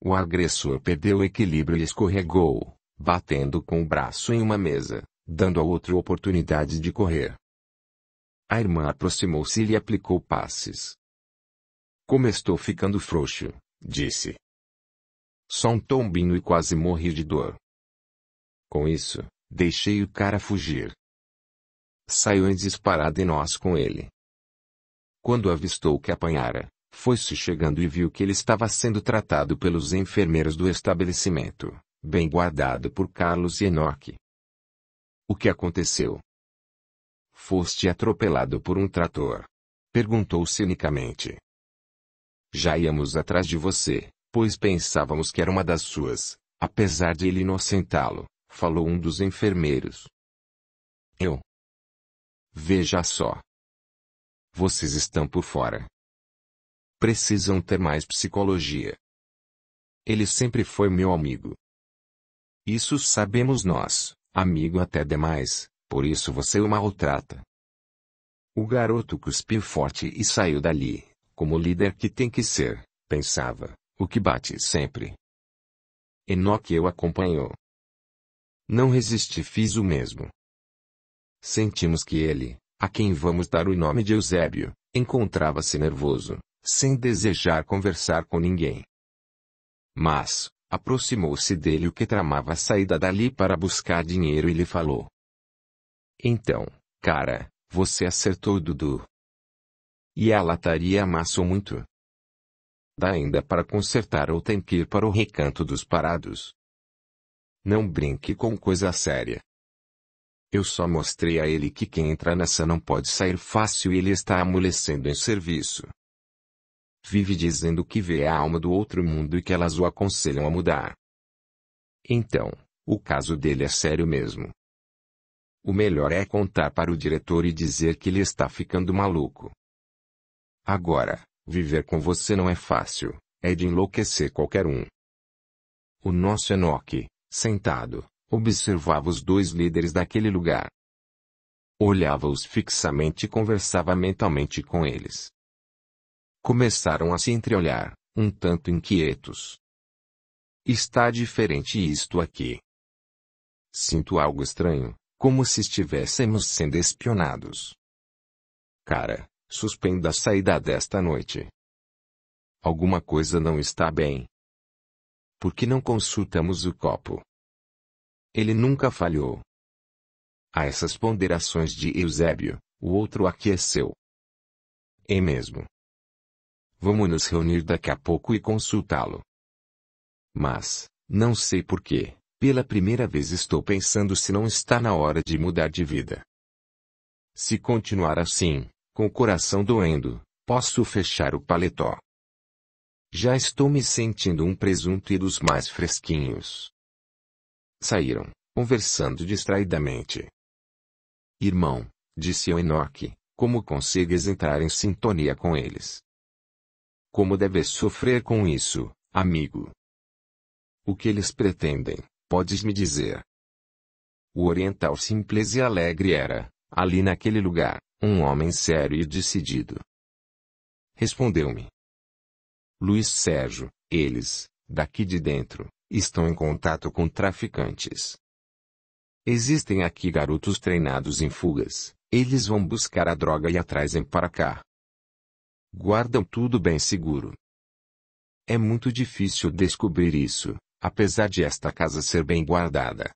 O agressor perdeu o equilíbrio e escorregou, batendo com o braço em uma mesa, dando ao outro oportunidade de correr. A irmã aproximou-se e lhe aplicou passes. Como estou ficando frouxo, disse. Só um tombinho e quase morri de dor. Com isso, deixei o cara fugir. Saiu em disparada e nós com ele. Quando avistou que apanhara, foi-se chegando e viu que ele estava sendo tratado pelos enfermeiros do estabelecimento, bem guardado por Carlos e Enoque. O que aconteceu? Foste atropelado por um trator. Perguntou cinicamente. Já íamos atrás de você, pois pensávamos que era uma das suas, apesar de ele inocentá-lo, falou um dos enfermeiros. Eu. Veja só. Vocês estão por fora. Precisam ter mais psicologia. Ele sempre foi meu amigo. Isso sabemos nós, amigo até demais, por isso você o maltrata. O garoto cuspiu forte e saiu dali, como líder que tem que ser, pensava, o que bate sempre. Enoque o acompanhou. Não resisti, fiz o mesmo. Sentimos que ele, a quem vamos dar o nome de Eusébio, encontrava-se nervoso, sem desejar conversar com ninguém. Mas, aproximou-se dele o que tramava a saída dali para buscar dinheiro e lhe falou: então, cara, você acertou Dudu. E a lataria amassou muito. Dá ainda para consertar ou tem que ir para o recanto dos parados. Não brinque com coisa séria. Eu só mostrei a ele que quem entra nessa não pode sair fácil e ele está amolecendo em serviço. Vive dizendo que vê a alma do outro mundo e que elas o aconselham a mudar. Então, o caso dele é sério mesmo. O melhor é contar para o diretor e dizer que ele está ficando maluco. Agora, viver com você não é fácil, é de enlouquecer qualquer um. O nosso Enoque, sentado, observava os dois líderes daquele lugar. Olhava-os fixamente e conversava mentalmente com eles. Começaram a se entreolhar, um tanto inquietos. Está diferente isto aqui. Sinto algo estranho, como se estivéssemos sendo espionados. Cara, suspenda a saída desta noite. Alguma coisa não está bem. Por que não consultamos o copo? Ele nunca falhou. A essas ponderações de Eusébio, o outro aqueceu. É, é mesmo. Vamos nos reunir daqui a pouco e consultá-lo. Mas, não sei porquê. Pela primeira vez estou pensando se não está na hora de mudar de vida. Se continuar assim, com o coração doendo, posso fechar o paletó. Já estou me sentindo um presunto e dos mais fresquinhos. Saíram, conversando distraidamente. Irmão, disse eu Enoque, como consegues entrar em sintonia com eles? Como deves sofrer com isso, amigo? O que eles pretendem? podes me dizer? O oriental simples e alegre era, ali naquele lugar, um homem sério e decidido. Respondeu-me. Luiz Sérgio, eles, daqui de dentro, estão em contato com traficantes. Existem aqui garotos treinados em fugas, eles vão buscar a droga e a trazem para cá. Guardam tudo bem seguro. É muito difícil descobrir isso, apesar de esta casa ser bem guardada.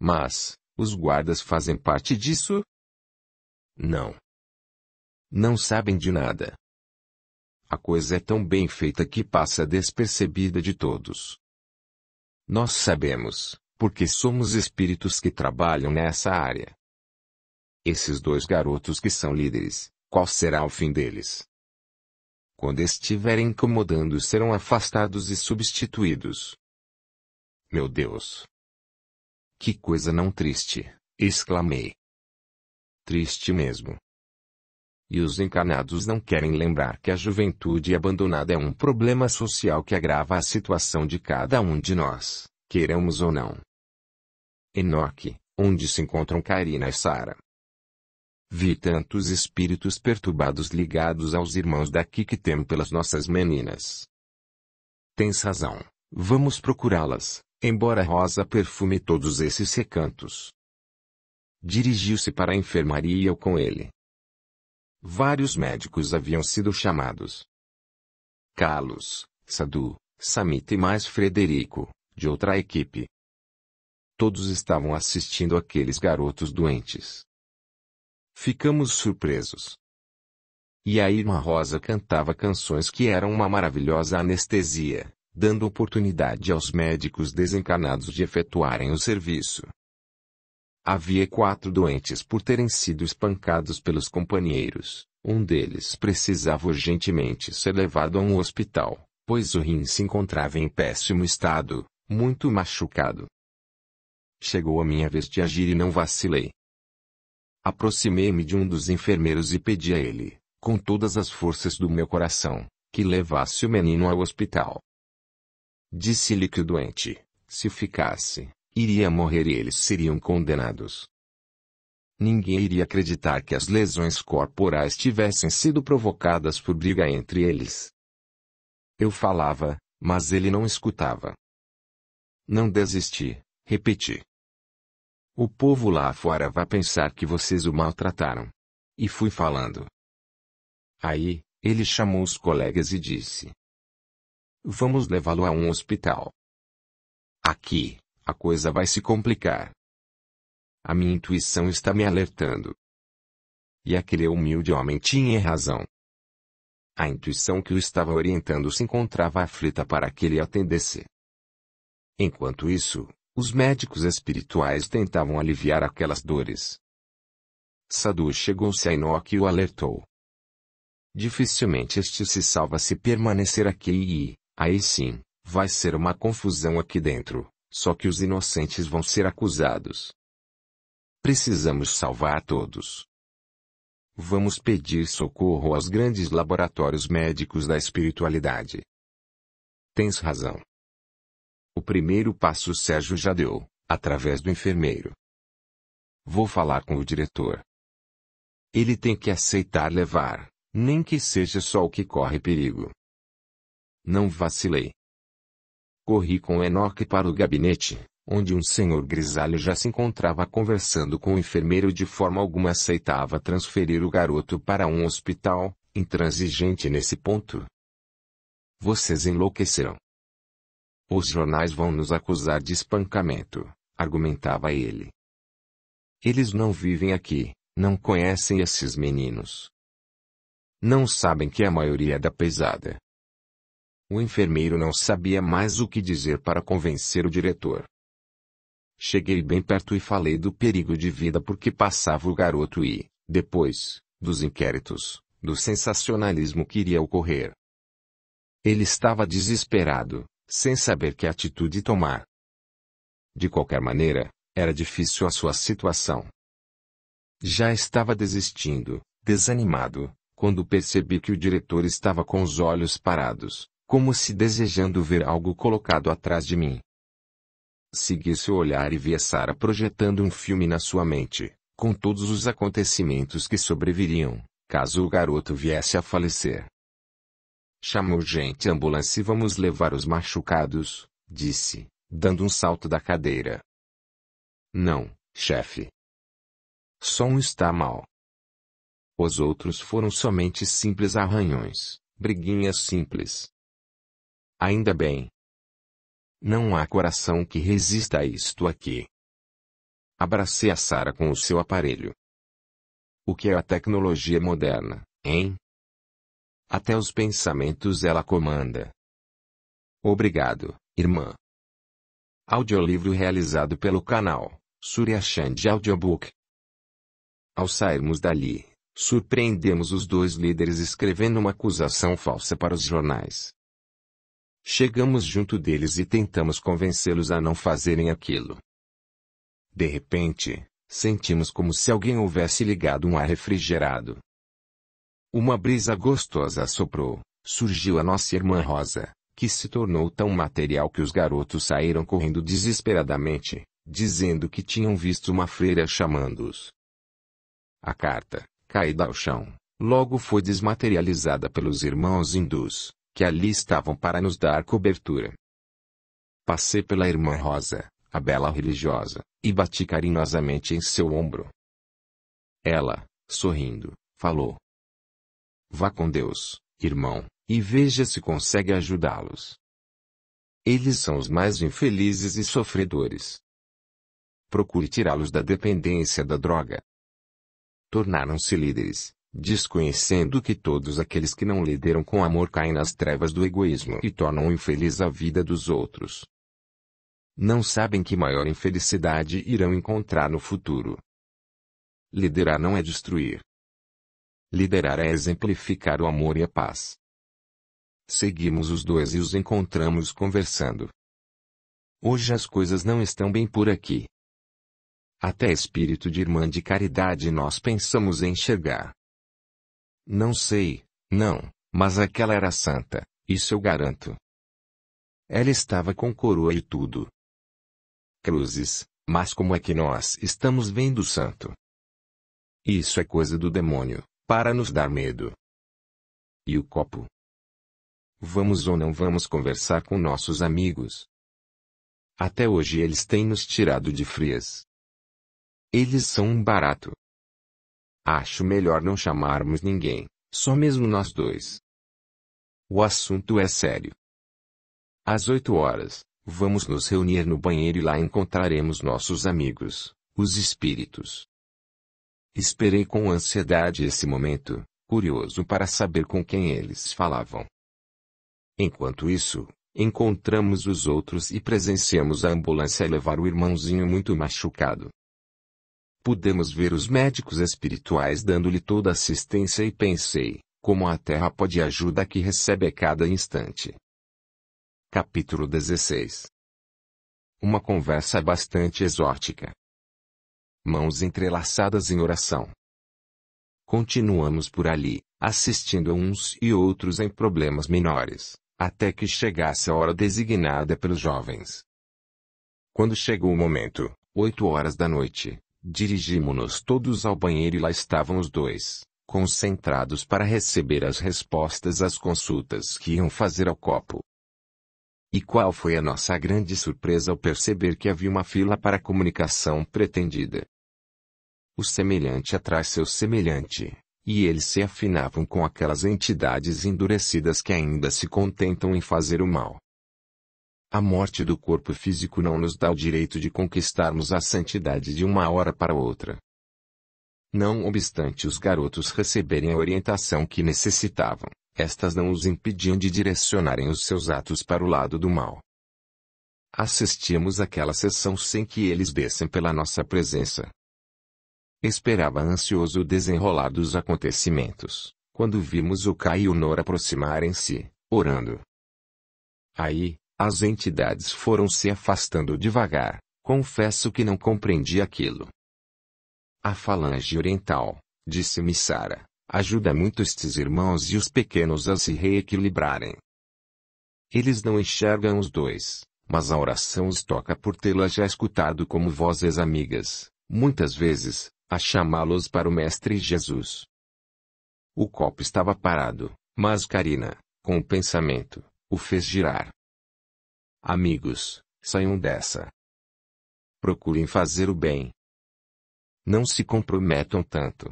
Mas, os guardas fazem parte disso? Não. Não sabem de nada. A coisa é tão bem feita que passa despercebida de todos. Nós sabemos, porque somos espíritos que trabalham nessa área. Esses dois garotos que são líderes, qual será o fim deles? Quando estiverem incomodando, serão afastados e substituídos. Meu Deus! Que coisa não triste! exclamei. Triste mesmo. E os encarnados não querem lembrar que a juventude abandonada é um problema social que agrava a situação de cada um de nós, queiramos ou não. Enoque, onde se encontram Karina e Sara. Vi tantos espíritos perturbados ligados aos irmãos daqui que temo pelas nossas meninas. Tens razão. Vamos procurá-las, embora Rosa perfume todos esses recantos. Dirigiu-se para a enfermaria e eu com ele. Vários médicos haviam sido chamados. Carlos, Sadu, Samita e mais Frederico, de outra equipe. Todos estavam assistindo aqueles garotos doentes. Ficamos surpresos. E a Irma Rosa cantava canções que eram uma maravilhosa anestesia, dando oportunidade aos médicos desencarnados de efetuarem o serviço. Havia quatro doentes por terem sido espancados pelos companheiros. Um deles precisava urgentemente ser levado a um hospital, pois o rim se encontrava em péssimo estado, muito machucado. Chegou a minha vez de agir e não vacilei. Aproximei-me de um dos enfermeiros e pedi a ele, com todas as forças do meu coração, que levasse o menino ao hospital. Disse-lhe que o doente, se ficasse, iria morrer e eles seriam condenados. Ninguém iria acreditar que as lesões corporais tivessem sido provocadas por briga entre eles. Eu falava, mas ele não escutava. Não desisti, repeti. O povo lá fora vai pensar que vocês o maltrataram. E fui falando. Aí, ele chamou os colegas e disse: Vamos levá-lo a um hospital. Aqui, a coisa vai se complicar. A minha intuição está me alertando. E aquele humilde homem tinha razão. A intuição que o estava orientando se encontrava aflita para que ele atendesse. Enquanto isso, os médicos espirituais tentavam aliviar aquelas dores. Sadhu chegou-se a Enoque e o alertou. Dificilmente este se salva se permanecer aqui e, aí sim, vai ser uma confusão aqui dentro, só que os inocentes vão ser acusados. Precisamos salvar a todos. Vamos pedir socorro aos grandes laboratórios médicos da espiritualidade. Tens razão. O primeiro passo Sérgio já deu, através do enfermeiro. Vou falar com o diretor. Ele tem que aceitar levar, nem que seja só o que corre perigo. Não vacilei. Corri com Enoque para o gabinete, onde um senhor grisalho já se encontrava conversando com o enfermeiro de forma alguma aceitava transferir o garoto para um hospital, intransigente nesse ponto. Vocês enlouqueceram. Os jornais vão nos acusar de espancamento, argumentava ele. Eles não vivem aqui, não conhecem esses meninos. Não sabem que a maioria é da pesada. O enfermeiro não sabia mais o que dizer para convencer o diretor. Cheguei bem perto e falei do perigo de vida porque passava o garoto e, depois, dos inquéritos, do sensacionalismo que iria ocorrer. Ele estava desesperado, sem saber que atitude tomar. De qualquer maneira, era difícil a sua situação. Já estava desistindo, desanimado, quando percebi que o diretor estava com os olhos parados, como se desejando ver algo colocado atrás de mim. Segui seu olhar e vi a Sara projetando um filme na sua mente, com todos os acontecimentos que sobreviriam, caso o garoto viesse a falecer. Chama urgente ambulância e vamos levar os machucados, disse, dando um salto da cadeira. Não, chefe. Só um está mal. Os outros foram somente simples arranhões, briguinhas simples. Ainda bem. Não há coração que resista a isto aqui. Abracei a Sara com o seu aparelho. O que é a tecnologia moderna, hein? Até os pensamentos ela comanda. Obrigado, irmã. Audiolivro realizado pelo canal Surya Chand Audiobook. Ao sairmos dali, surpreendemos os dois líderes escrevendo uma acusação falsa para os jornais. Chegamos junto deles e tentamos convencê-los a não fazerem aquilo. De repente, sentimos como se alguém houvesse ligado um ar refrigerado. Uma brisa gostosa soprou, surgiu a nossa irmã Rosa, que se tornou tão material que os garotos saíram correndo desesperadamente, dizendo que tinham visto uma freira chamando-os. A carta, caída ao chão, logo foi desmaterializada pelos irmãos hindus, que ali estavam para nos dar cobertura. Passei pela irmã Rosa, a bela religiosa, e bati carinhosamente em seu ombro. Ela, sorrindo, falou: Vá com Deus, irmão, e veja se consegue ajudá-los. Eles são os mais infelizes e sofredores. Procure tirá-los da dependência da droga. Tornaram-se líderes, desconhecendo que todos aqueles que não lideram com amor caem nas trevas do egoísmo e tornam infeliz a vida dos outros. Não sabem que maior infelicidade irão encontrar no futuro. Liderar não é destruir, Liderar é exemplificar o amor e a paz. Seguimos os dois e os encontramos conversando. Hoje as coisas não estão bem por aqui. Até espírito de irmã de caridade nós pensamos enxergar. Não sei, não, mas aquela era santa, isso eu garanto. Ela estava com coroa e tudo. Cruzes, mas como é que nós estamos vendo o santo? Isso é coisa do demônio para nos dar medo. E o copo? Vamos ou não vamos conversar com nossos amigos? Até hoje eles têm nos tirado de frias. Eles são um barato. Acho melhor não chamarmos ninguém, só mesmo nós dois. O assunto é sério. Às oito horas, vamos nos reunir no banheiro e lá encontraremos nossos amigos, os espíritos. Esperei com ansiedade esse momento, curioso para saber com quem eles falavam. Enquanto isso, encontramos os outros e presenciamos a ambulância levar o irmãozinho muito machucado. Pudemos ver os médicos espirituais dando-lhe toda assistência e pensei, como a Terra pode a ajuda que recebe a cada instante. Capítulo 16 Uma conversa bastante exótica mãos entrelaçadas em oração. Continuamos por ali, assistindo a uns e outros em problemas menores, até que chegasse a hora designada pelos jovens. Quando chegou o momento, oito horas da noite, dirigimos-nos todos ao banheiro e lá estavam os dois, concentrados para receber as respostas às consultas que iam fazer ao copo. E qual foi a nossa grande surpresa ao perceber que havia uma fila para a comunicação pretendida? O semelhante atrai seu semelhante, e eles se afinavam com aquelas entidades endurecidas que ainda se contentam em fazer o mal. A morte do corpo físico não nos dá o direito de conquistarmos a santidade de uma hora para outra. Não obstante os garotos receberem a orientação que necessitavam, estas não os impediam de direcionarem os seus atos para o lado do mal. Assistíamos àquela sessão sem que eles dessem pela nossa presença, Esperava ansioso o desenrolar dos acontecimentos, quando vimos o Kai e o Nor aproximarem-se, orando. Aí, as entidades foram se afastando devagar, confesso que não compreendi aquilo. A falange oriental, disse Missara, ajuda muito estes irmãos e os pequenos a se reequilibrarem. Eles não enxergam os dois, mas a oração os toca por tê-la já escutado como vozes amigas, muitas vezes, a chamá-los para o Mestre Jesus. O copo estava parado, mas Karina, com o pensamento, o fez girar. Amigos, saiam dessa. Procurem fazer o bem. Não se comprometam tanto.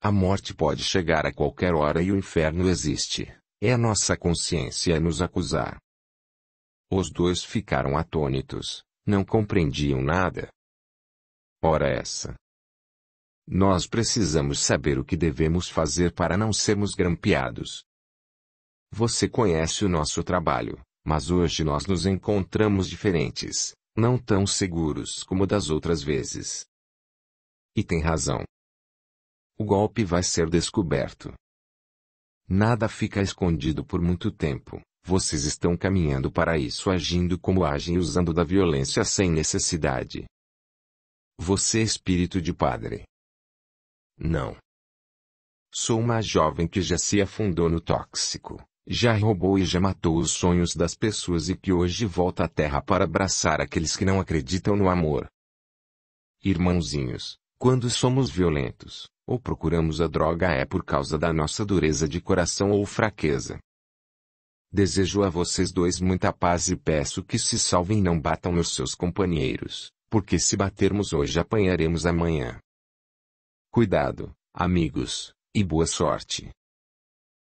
A morte pode chegar a qualquer hora e o inferno existe. É a nossa consciência a nos acusar. Os dois ficaram atônitos, não compreendiam nada. Ora essa, nós precisamos saber o que devemos fazer para não sermos grampeados. Você conhece o nosso trabalho, mas hoje nós nos encontramos diferentes, não tão seguros como das outras vezes. E tem razão. O golpe vai ser descoberto. Nada fica escondido por muito tempo. Vocês estão caminhando para isso agindo como agem usando da violência sem necessidade. Você é espírito de padre. Não. Sou uma jovem que já se afundou no tóxico, já roubou e já matou os sonhos das pessoas e que hoje volta à terra para abraçar aqueles que não acreditam no amor. Irmãozinhos, quando somos violentos, ou procuramos a droga é por causa da nossa dureza de coração ou fraqueza. Desejo a vocês dois muita paz e peço que se salvem e não batam nos seus companheiros, porque se batermos hoje apanharemos amanhã cuidado, amigos, e boa sorte.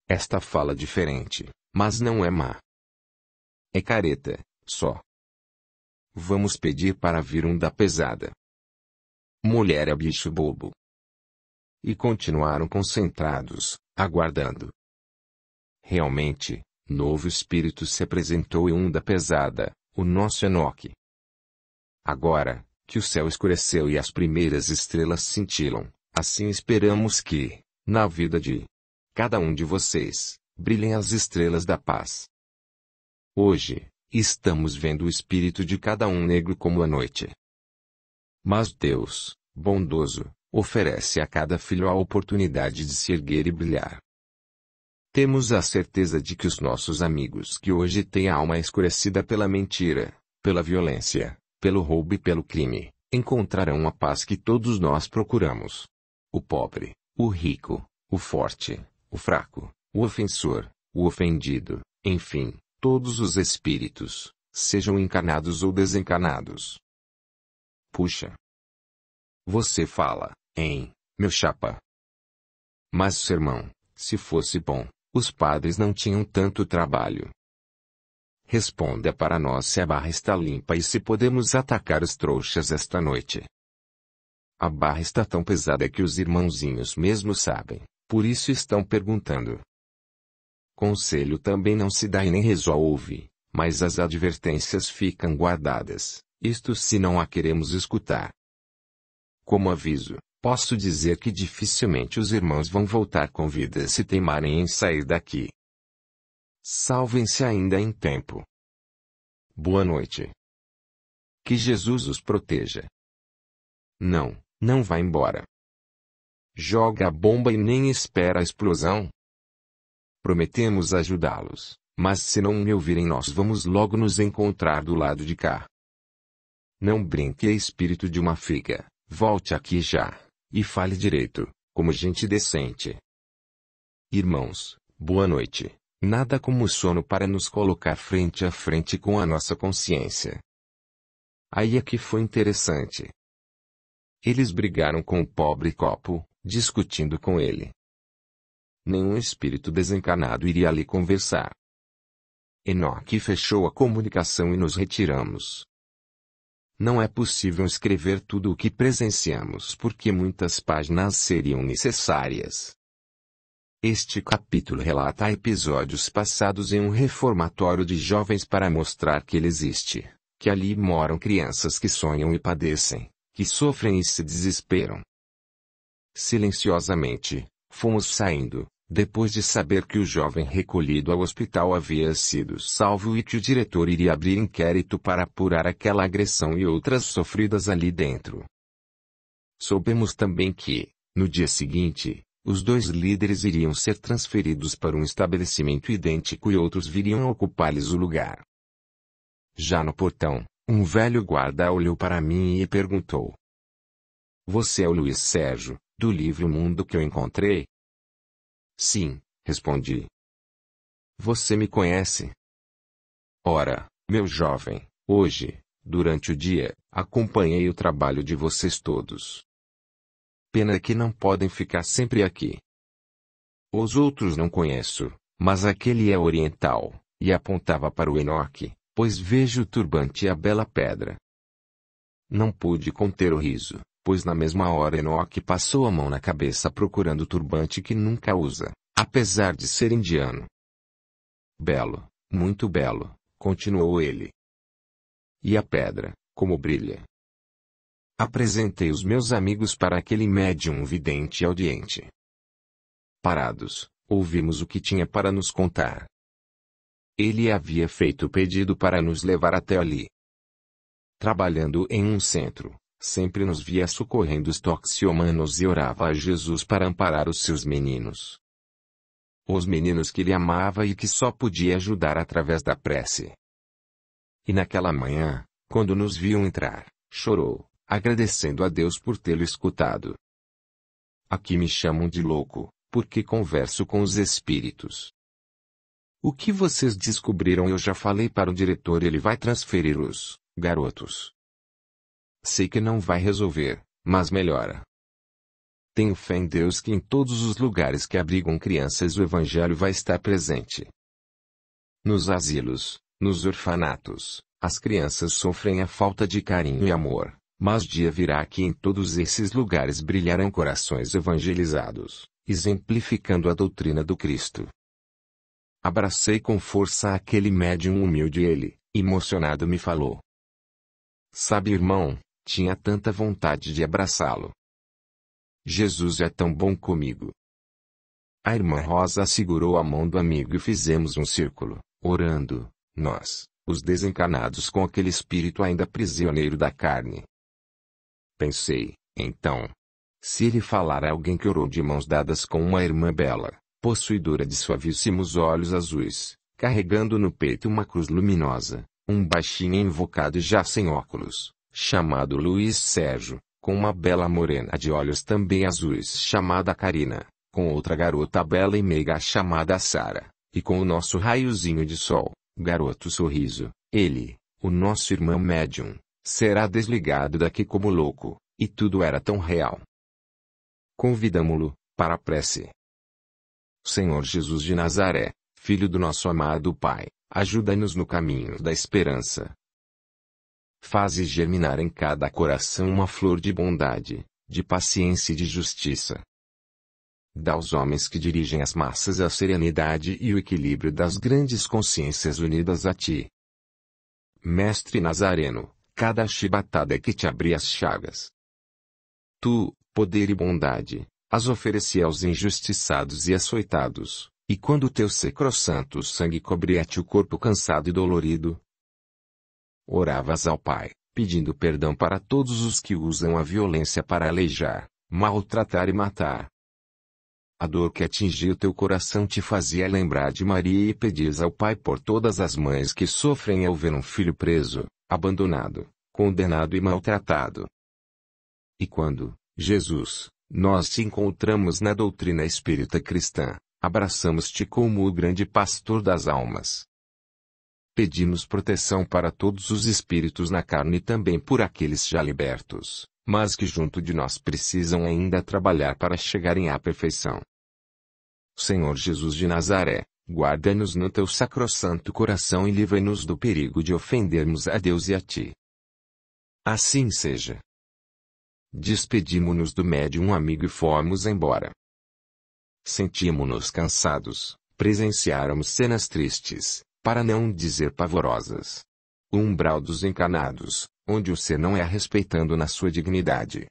Esta fala diferente, mas não é má. É careta, só. Vamos pedir para vir um da pesada. Mulher é bicho bobo. E continuaram concentrados, aguardando. Realmente, novo espírito se apresentou e um da pesada, o nosso Enoque. Agora, que o céu escureceu e as primeiras estrelas cintilam, Assim esperamos que, na vida de cada um de vocês, brilhem as estrelas da paz. Hoje, estamos vendo o espírito de cada um negro como a noite. Mas Deus, bondoso, oferece a cada filho a oportunidade de se erguer e brilhar. Temos a certeza de que os nossos amigos que hoje têm a alma escurecida pela mentira, pela violência, pelo roubo e pelo crime, encontrarão a paz que todos nós procuramos o pobre, o rico, o forte, o fraco, o ofensor, o ofendido, enfim, todos os espíritos, sejam encarnados ou desencarnados. Puxa! Você fala, hein, meu chapa? Mas sermão, se fosse bom, os padres não tinham tanto trabalho. Responda para nós se a barra está limpa e se podemos atacar os trouxas esta noite. A barra está tão pesada que os irmãozinhos mesmo sabem, por isso estão perguntando. Conselho também não se dá e nem resolve, mas as advertências ficam guardadas, isto se não a queremos escutar. Como aviso, posso dizer que dificilmente os irmãos vão voltar com vida se teimarem em sair daqui. Salvem-se ainda em tempo. Boa noite. Que Jesus os proteja. Não, não vá embora. Joga a bomba e nem espera a explosão. Prometemos ajudá-los, mas se não me ouvirem, nós vamos logo nos encontrar do lado de cá. Não brinque, espírito de uma figa. Volte aqui já e fale direito, como gente decente. Irmãos, boa noite. Nada como o sono para nos colocar frente a frente com a nossa consciência. Aí é que foi interessante. Eles brigaram com o pobre copo, discutindo com ele. Nenhum espírito desencarnado iria ali conversar. Enoque fechou a comunicação e nos retiramos. Não é possível escrever tudo o que presenciamos porque muitas páginas seriam necessárias. Este capítulo relata episódios passados em um reformatório de jovens para mostrar que ele existe, que ali moram crianças que sonham e padecem, que sofrem e se desesperam. Silenciosamente, fomos saindo, depois de saber que o jovem recolhido ao hospital havia sido salvo e que o diretor iria abrir inquérito para apurar aquela agressão e outras sofridas ali dentro. Soubemos também que, no dia seguinte, os dois líderes iriam ser transferidos para um estabelecimento idêntico e outros viriam ocupar-lhes o lugar. Já no portão, um velho guarda olhou para mim e perguntou: Você é o Luiz Sérgio, do livro Mundo que eu encontrei? Sim, respondi. Você me conhece? Ora, meu jovem, hoje, durante o dia, acompanhei o trabalho de vocês todos. Pena que não podem ficar sempre aqui. Os outros não conheço, mas aquele é oriental, e apontava para o Enoque, pois vejo o turbante e a bela pedra. Não pude conter o riso, pois na mesma hora Enoque passou a mão na cabeça procurando o turbante que nunca usa, apesar de ser indiano. Belo, muito belo, continuou ele. E a pedra, como brilha. Apresentei os meus amigos para aquele médium vidente e audiente. Parados, ouvimos o que tinha para nos contar. Ele havia feito pedido para nos levar até ali. Trabalhando em um centro, sempre nos via socorrendo os toxiomanos e orava a Jesus para amparar os seus meninos. Os meninos que ele amava e que só podia ajudar através da prece. E naquela manhã, quando nos viam entrar, chorou, agradecendo a Deus por tê-lo escutado. Aqui me chamam de louco, porque converso com os espíritos. O que vocês descobriram eu já falei para o diretor, ele vai transferir os garotos. Sei que não vai resolver, mas melhora. Tenho fé em Deus que em todos os lugares que abrigam crianças o Evangelho vai estar presente. Nos asilos, nos orfanatos, as crianças sofrem a falta de carinho e amor, mas dia virá que em todos esses lugares brilharão corações evangelizados, exemplificando a doutrina do Cristo. Abracei com força aquele médium humilde e ele, emocionado, me falou. Sabe, irmão, tinha tanta vontade de abraçá-lo. Jesus é tão bom comigo. A irmã Rosa segurou a mão do amigo e fizemos um círculo, orando, nós, os desencarnados com aquele espírito ainda prisioneiro da carne. Pensei, então, se ele falar a alguém que orou de mãos dadas com uma irmã bela, possuidora de suavíssimos olhos azuis, carregando no peito uma cruz luminosa, um baixinho invocado já sem óculos, chamado Luiz Sérgio, com uma bela morena de olhos também azuis chamada Karina, com outra garota bela e meiga chamada Sara, e com o nosso raiozinho de sol, garoto sorriso, ele, o nosso irmão médium, será desligado daqui como louco, e tudo era tão real. Convidamo-lo, para a prece. Senhor Jesus de Nazaré, Filho do nosso amado Pai, ajuda-nos no caminho da esperança. Faze germinar em cada coração uma flor de bondade, de paciência e de justiça. Dá aos homens que dirigem as massas a serenidade e o equilíbrio das grandes consciências unidas a ti. Mestre Nazareno, cada chibatada é que te abri as chagas. Tu, poder e bondade, as ofereci aos injustiçados e açoitados, e quando teu secrossanto sangue cobria-te o corpo cansado e dolorido, oravas ao Pai, pedindo perdão para todos os que usam a violência para aleijar, maltratar e matar. A dor que atingiu teu coração te fazia lembrar de Maria e pedias ao Pai por todas as mães que sofrem ao ver um filho preso, abandonado, condenado e maltratado. E quando, Jesus, nós te encontramos na doutrina espírita cristã, abraçamos-te como o grande pastor das almas. Pedimos proteção para todos os espíritos na carne e também por aqueles já libertos, mas que junto de nós precisam ainda trabalhar para chegarem à perfeição. Senhor Jesus de Nazaré, guarda-nos no teu sacrossanto coração e livra-nos do perigo de ofendermos a Deus e a ti. Assim seja despedimos nos do médium amigo e fomos embora. sentimos nos cansados, presenciáramos cenas tristes, para não dizer pavorosas. O umbral dos encanados, onde o ser não é respeitando na sua dignidade.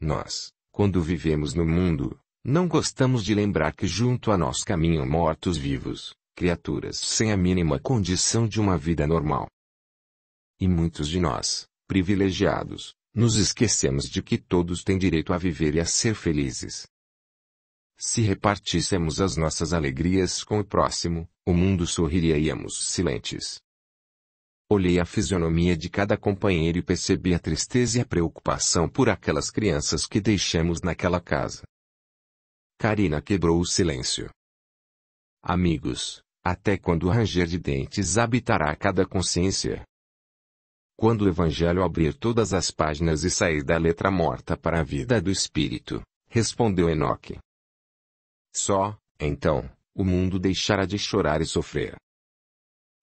Nós, quando vivemos no mundo, não gostamos de lembrar que junto a nós caminham mortos-vivos, criaturas sem a mínima condição de uma vida normal. E muitos de nós, privilegiados, nos esquecemos de que todos têm direito a viver e a ser felizes. Se repartíssemos as nossas alegrias com o próximo, o mundo sorriria e íamos silentes. Olhei a fisionomia de cada companheiro e percebi a tristeza e a preocupação por aquelas crianças que deixamos naquela casa. Karina quebrou o silêncio. Amigos, até quando o ranger de dentes habitará cada consciência? Quando o Evangelho abrir todas as páginas e sair da letra morta para a vida do Espírito, respondeu Enoque. Só, então, o mundo deixará de chorar e sofrer.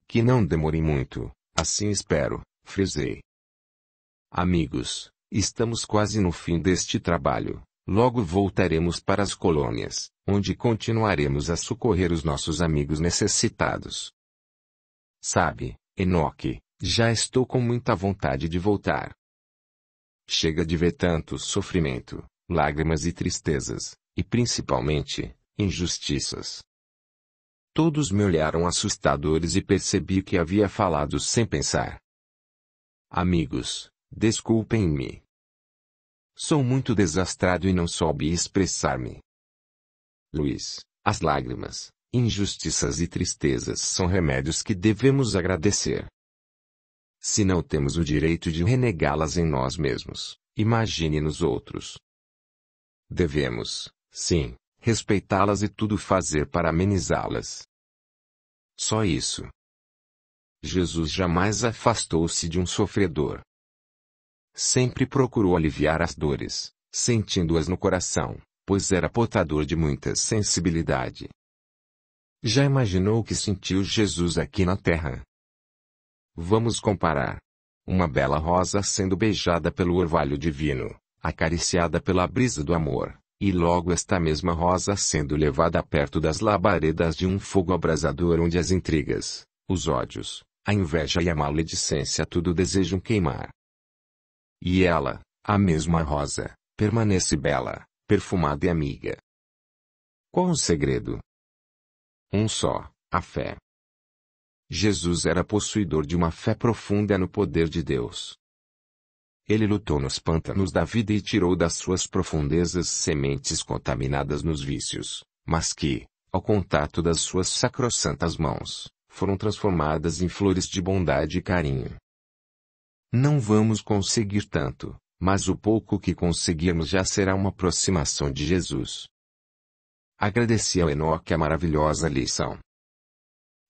Que não demore muito, assim espero, frisei. Amigos, estamos quase no fim deste trabalho. Logo voltaremos para as colônias, onde continuaremos a socorrer os nossos amigos necessitados. Sabe, Enoque, já estou com muita vontade de voltar. Chega de ver tanto sofrimento, lágrimas e tristezas, e principalmente, injustiças. Todos me olharam assustadores e percebi que havia falado sem pensar. Amigos, desculpem-me. Sou muito desastrado e não soube expressar-me. Luiz, as lágrimas, injustiças e tristezas são remédios que devemos agradecer. Se não temos o direito de renegá-las em nós mesmos, imagine nos outros. Devemos, sim, respeitá-las e tudo fazer para amenizá-las. Só isso. Jesus jamais afastou-se de um sofredor. Sempre procurou aliviar as dores, sentindo-as no coração, pois era portador de muita sensibilidade. Já imaginou o que sentiu Jesus aqui na terra? Vamos comparar. Uma bela rosa sendo beijada pelo orvalho divino, acariciada pela brisa do amor, e logo esta mesma rosa sendo levada perto das labaredas de um fogo abrasador onde as intrigas, os ódios, a inveja e a maledicência tudo desejam queimar. E ela, a mesma rosa, permanece bela, perfumada e amiga. Qual o segredo? Um só, a fé. Jesus era possuidor de uma fé profunda no poder de Deus. Ele lutou nos pântanos da vida e tirou das suas profundezas sementes contaminadas nos vícios, mas que, ao contato das suas sacrossantas mãos, foram transformadas em flores de bondade e carinho. Não vamos conseguir tanto, mas o pouco que conseguirmos já será uma aproximação de Jesus. Agradeci ao Enoque a maravilhosa lição.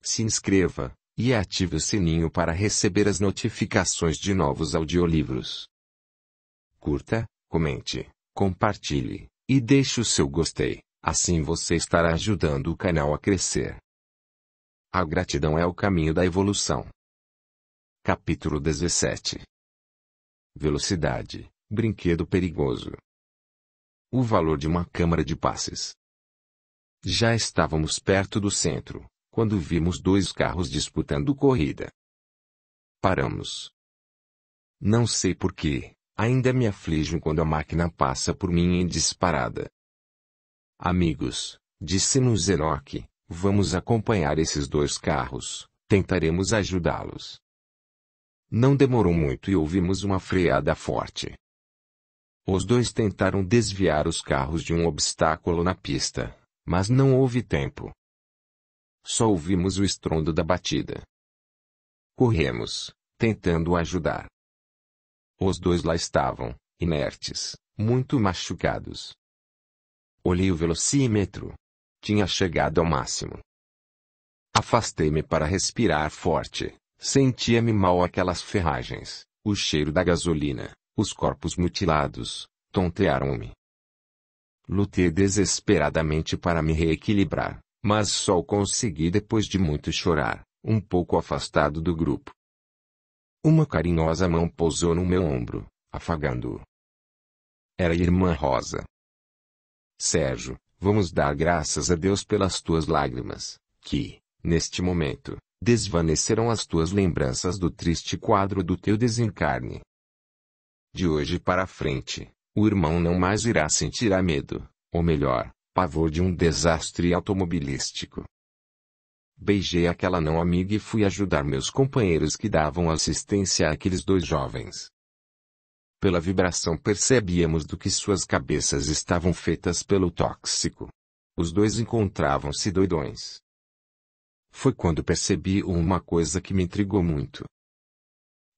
Se inscreva e ative o sininho para receber as notificações de novos audiolivros. Curta, comente, compartilhe e deixe o seu gostei, assim você estará ajudando o canal a crescer. A gratidão é o caminho da evolução. Capítulo 17 Velocidade Brinquedo perigoso. O valor de uma câmara de passes. Já estávamos perto do centro, quando vimos dois carros disputando corrida. Paramos. Não sei porquê, ainda me aflijo quando a máquina passa por mim em disparada. Amigos, disse-nos Enoque, vamos acompanhar esses dois carros, tentaremos ajudá-los. Não demorou muito e ouvimos uma freada forte. Os dois tentaram desviar os carros de um obstáculo na pista, mas não houve tempo. Só ouvimos o estrondo da batida. Corremos, tentando ajudar. Os dois lá estavam, inertes, muito machucados. Olhei o velocímetro. Tinha chegado ao máximo. Afastei-me para respirar forte. Sentia-me mal aquelas ferragens, o cheiro da gasolina, os corpos mutilados, tontearam-me. Lutei desesperadamente para me reequilibrar. Mas só o consegui depois de muito chorar, um pouco afastado do grupo. Uma carinhosa mão pousou no meu ombro, afagando-o. Era a irmã Rosa. Sérgio, vamos dar graças a Deus pelas tuas lágrimas, que, neste momento, desvaneceram as tuas lembranças do triste quadro do teu desencarne. De hoje para frente, o irmão não mais irá sentir a medo, ou melhor, pavor de um desastre automobilístico. Beijei aquela não amiga e fui ajudar meus companheiros que davam assistência àqueles dois jovens. Pela vibração percebíamos do que suas cabeças estavam feitas pelo tóxico. Os dois encontravam-se doidões. Foi quando percebi uma coisa que me intrigou muito.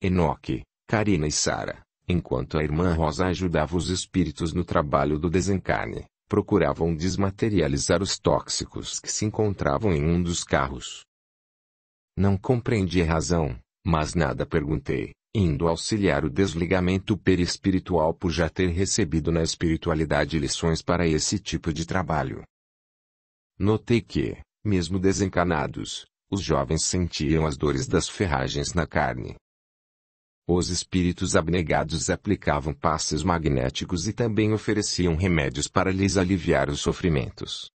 Enoque, Karina e Sara, enquanto a irmã Rosa ajudava os espíritos no trabalho do desencarne, procuravam desmaterializar os tóxicos que se encontravam em um dos carros. Não compreendi a razão, mas nada perguntei, indo auxiliar o desligamento perispiritual por já ter recebido na espiritualidade lições para esse tipo de trabalho. Notei que, mesmo desencanados, os jovens sentiam as dores das ferragens na carne, os espíritos abnegados aplicavam passes magnéticos e também ofereciam remédios para lhes aliviar os sofrimentos.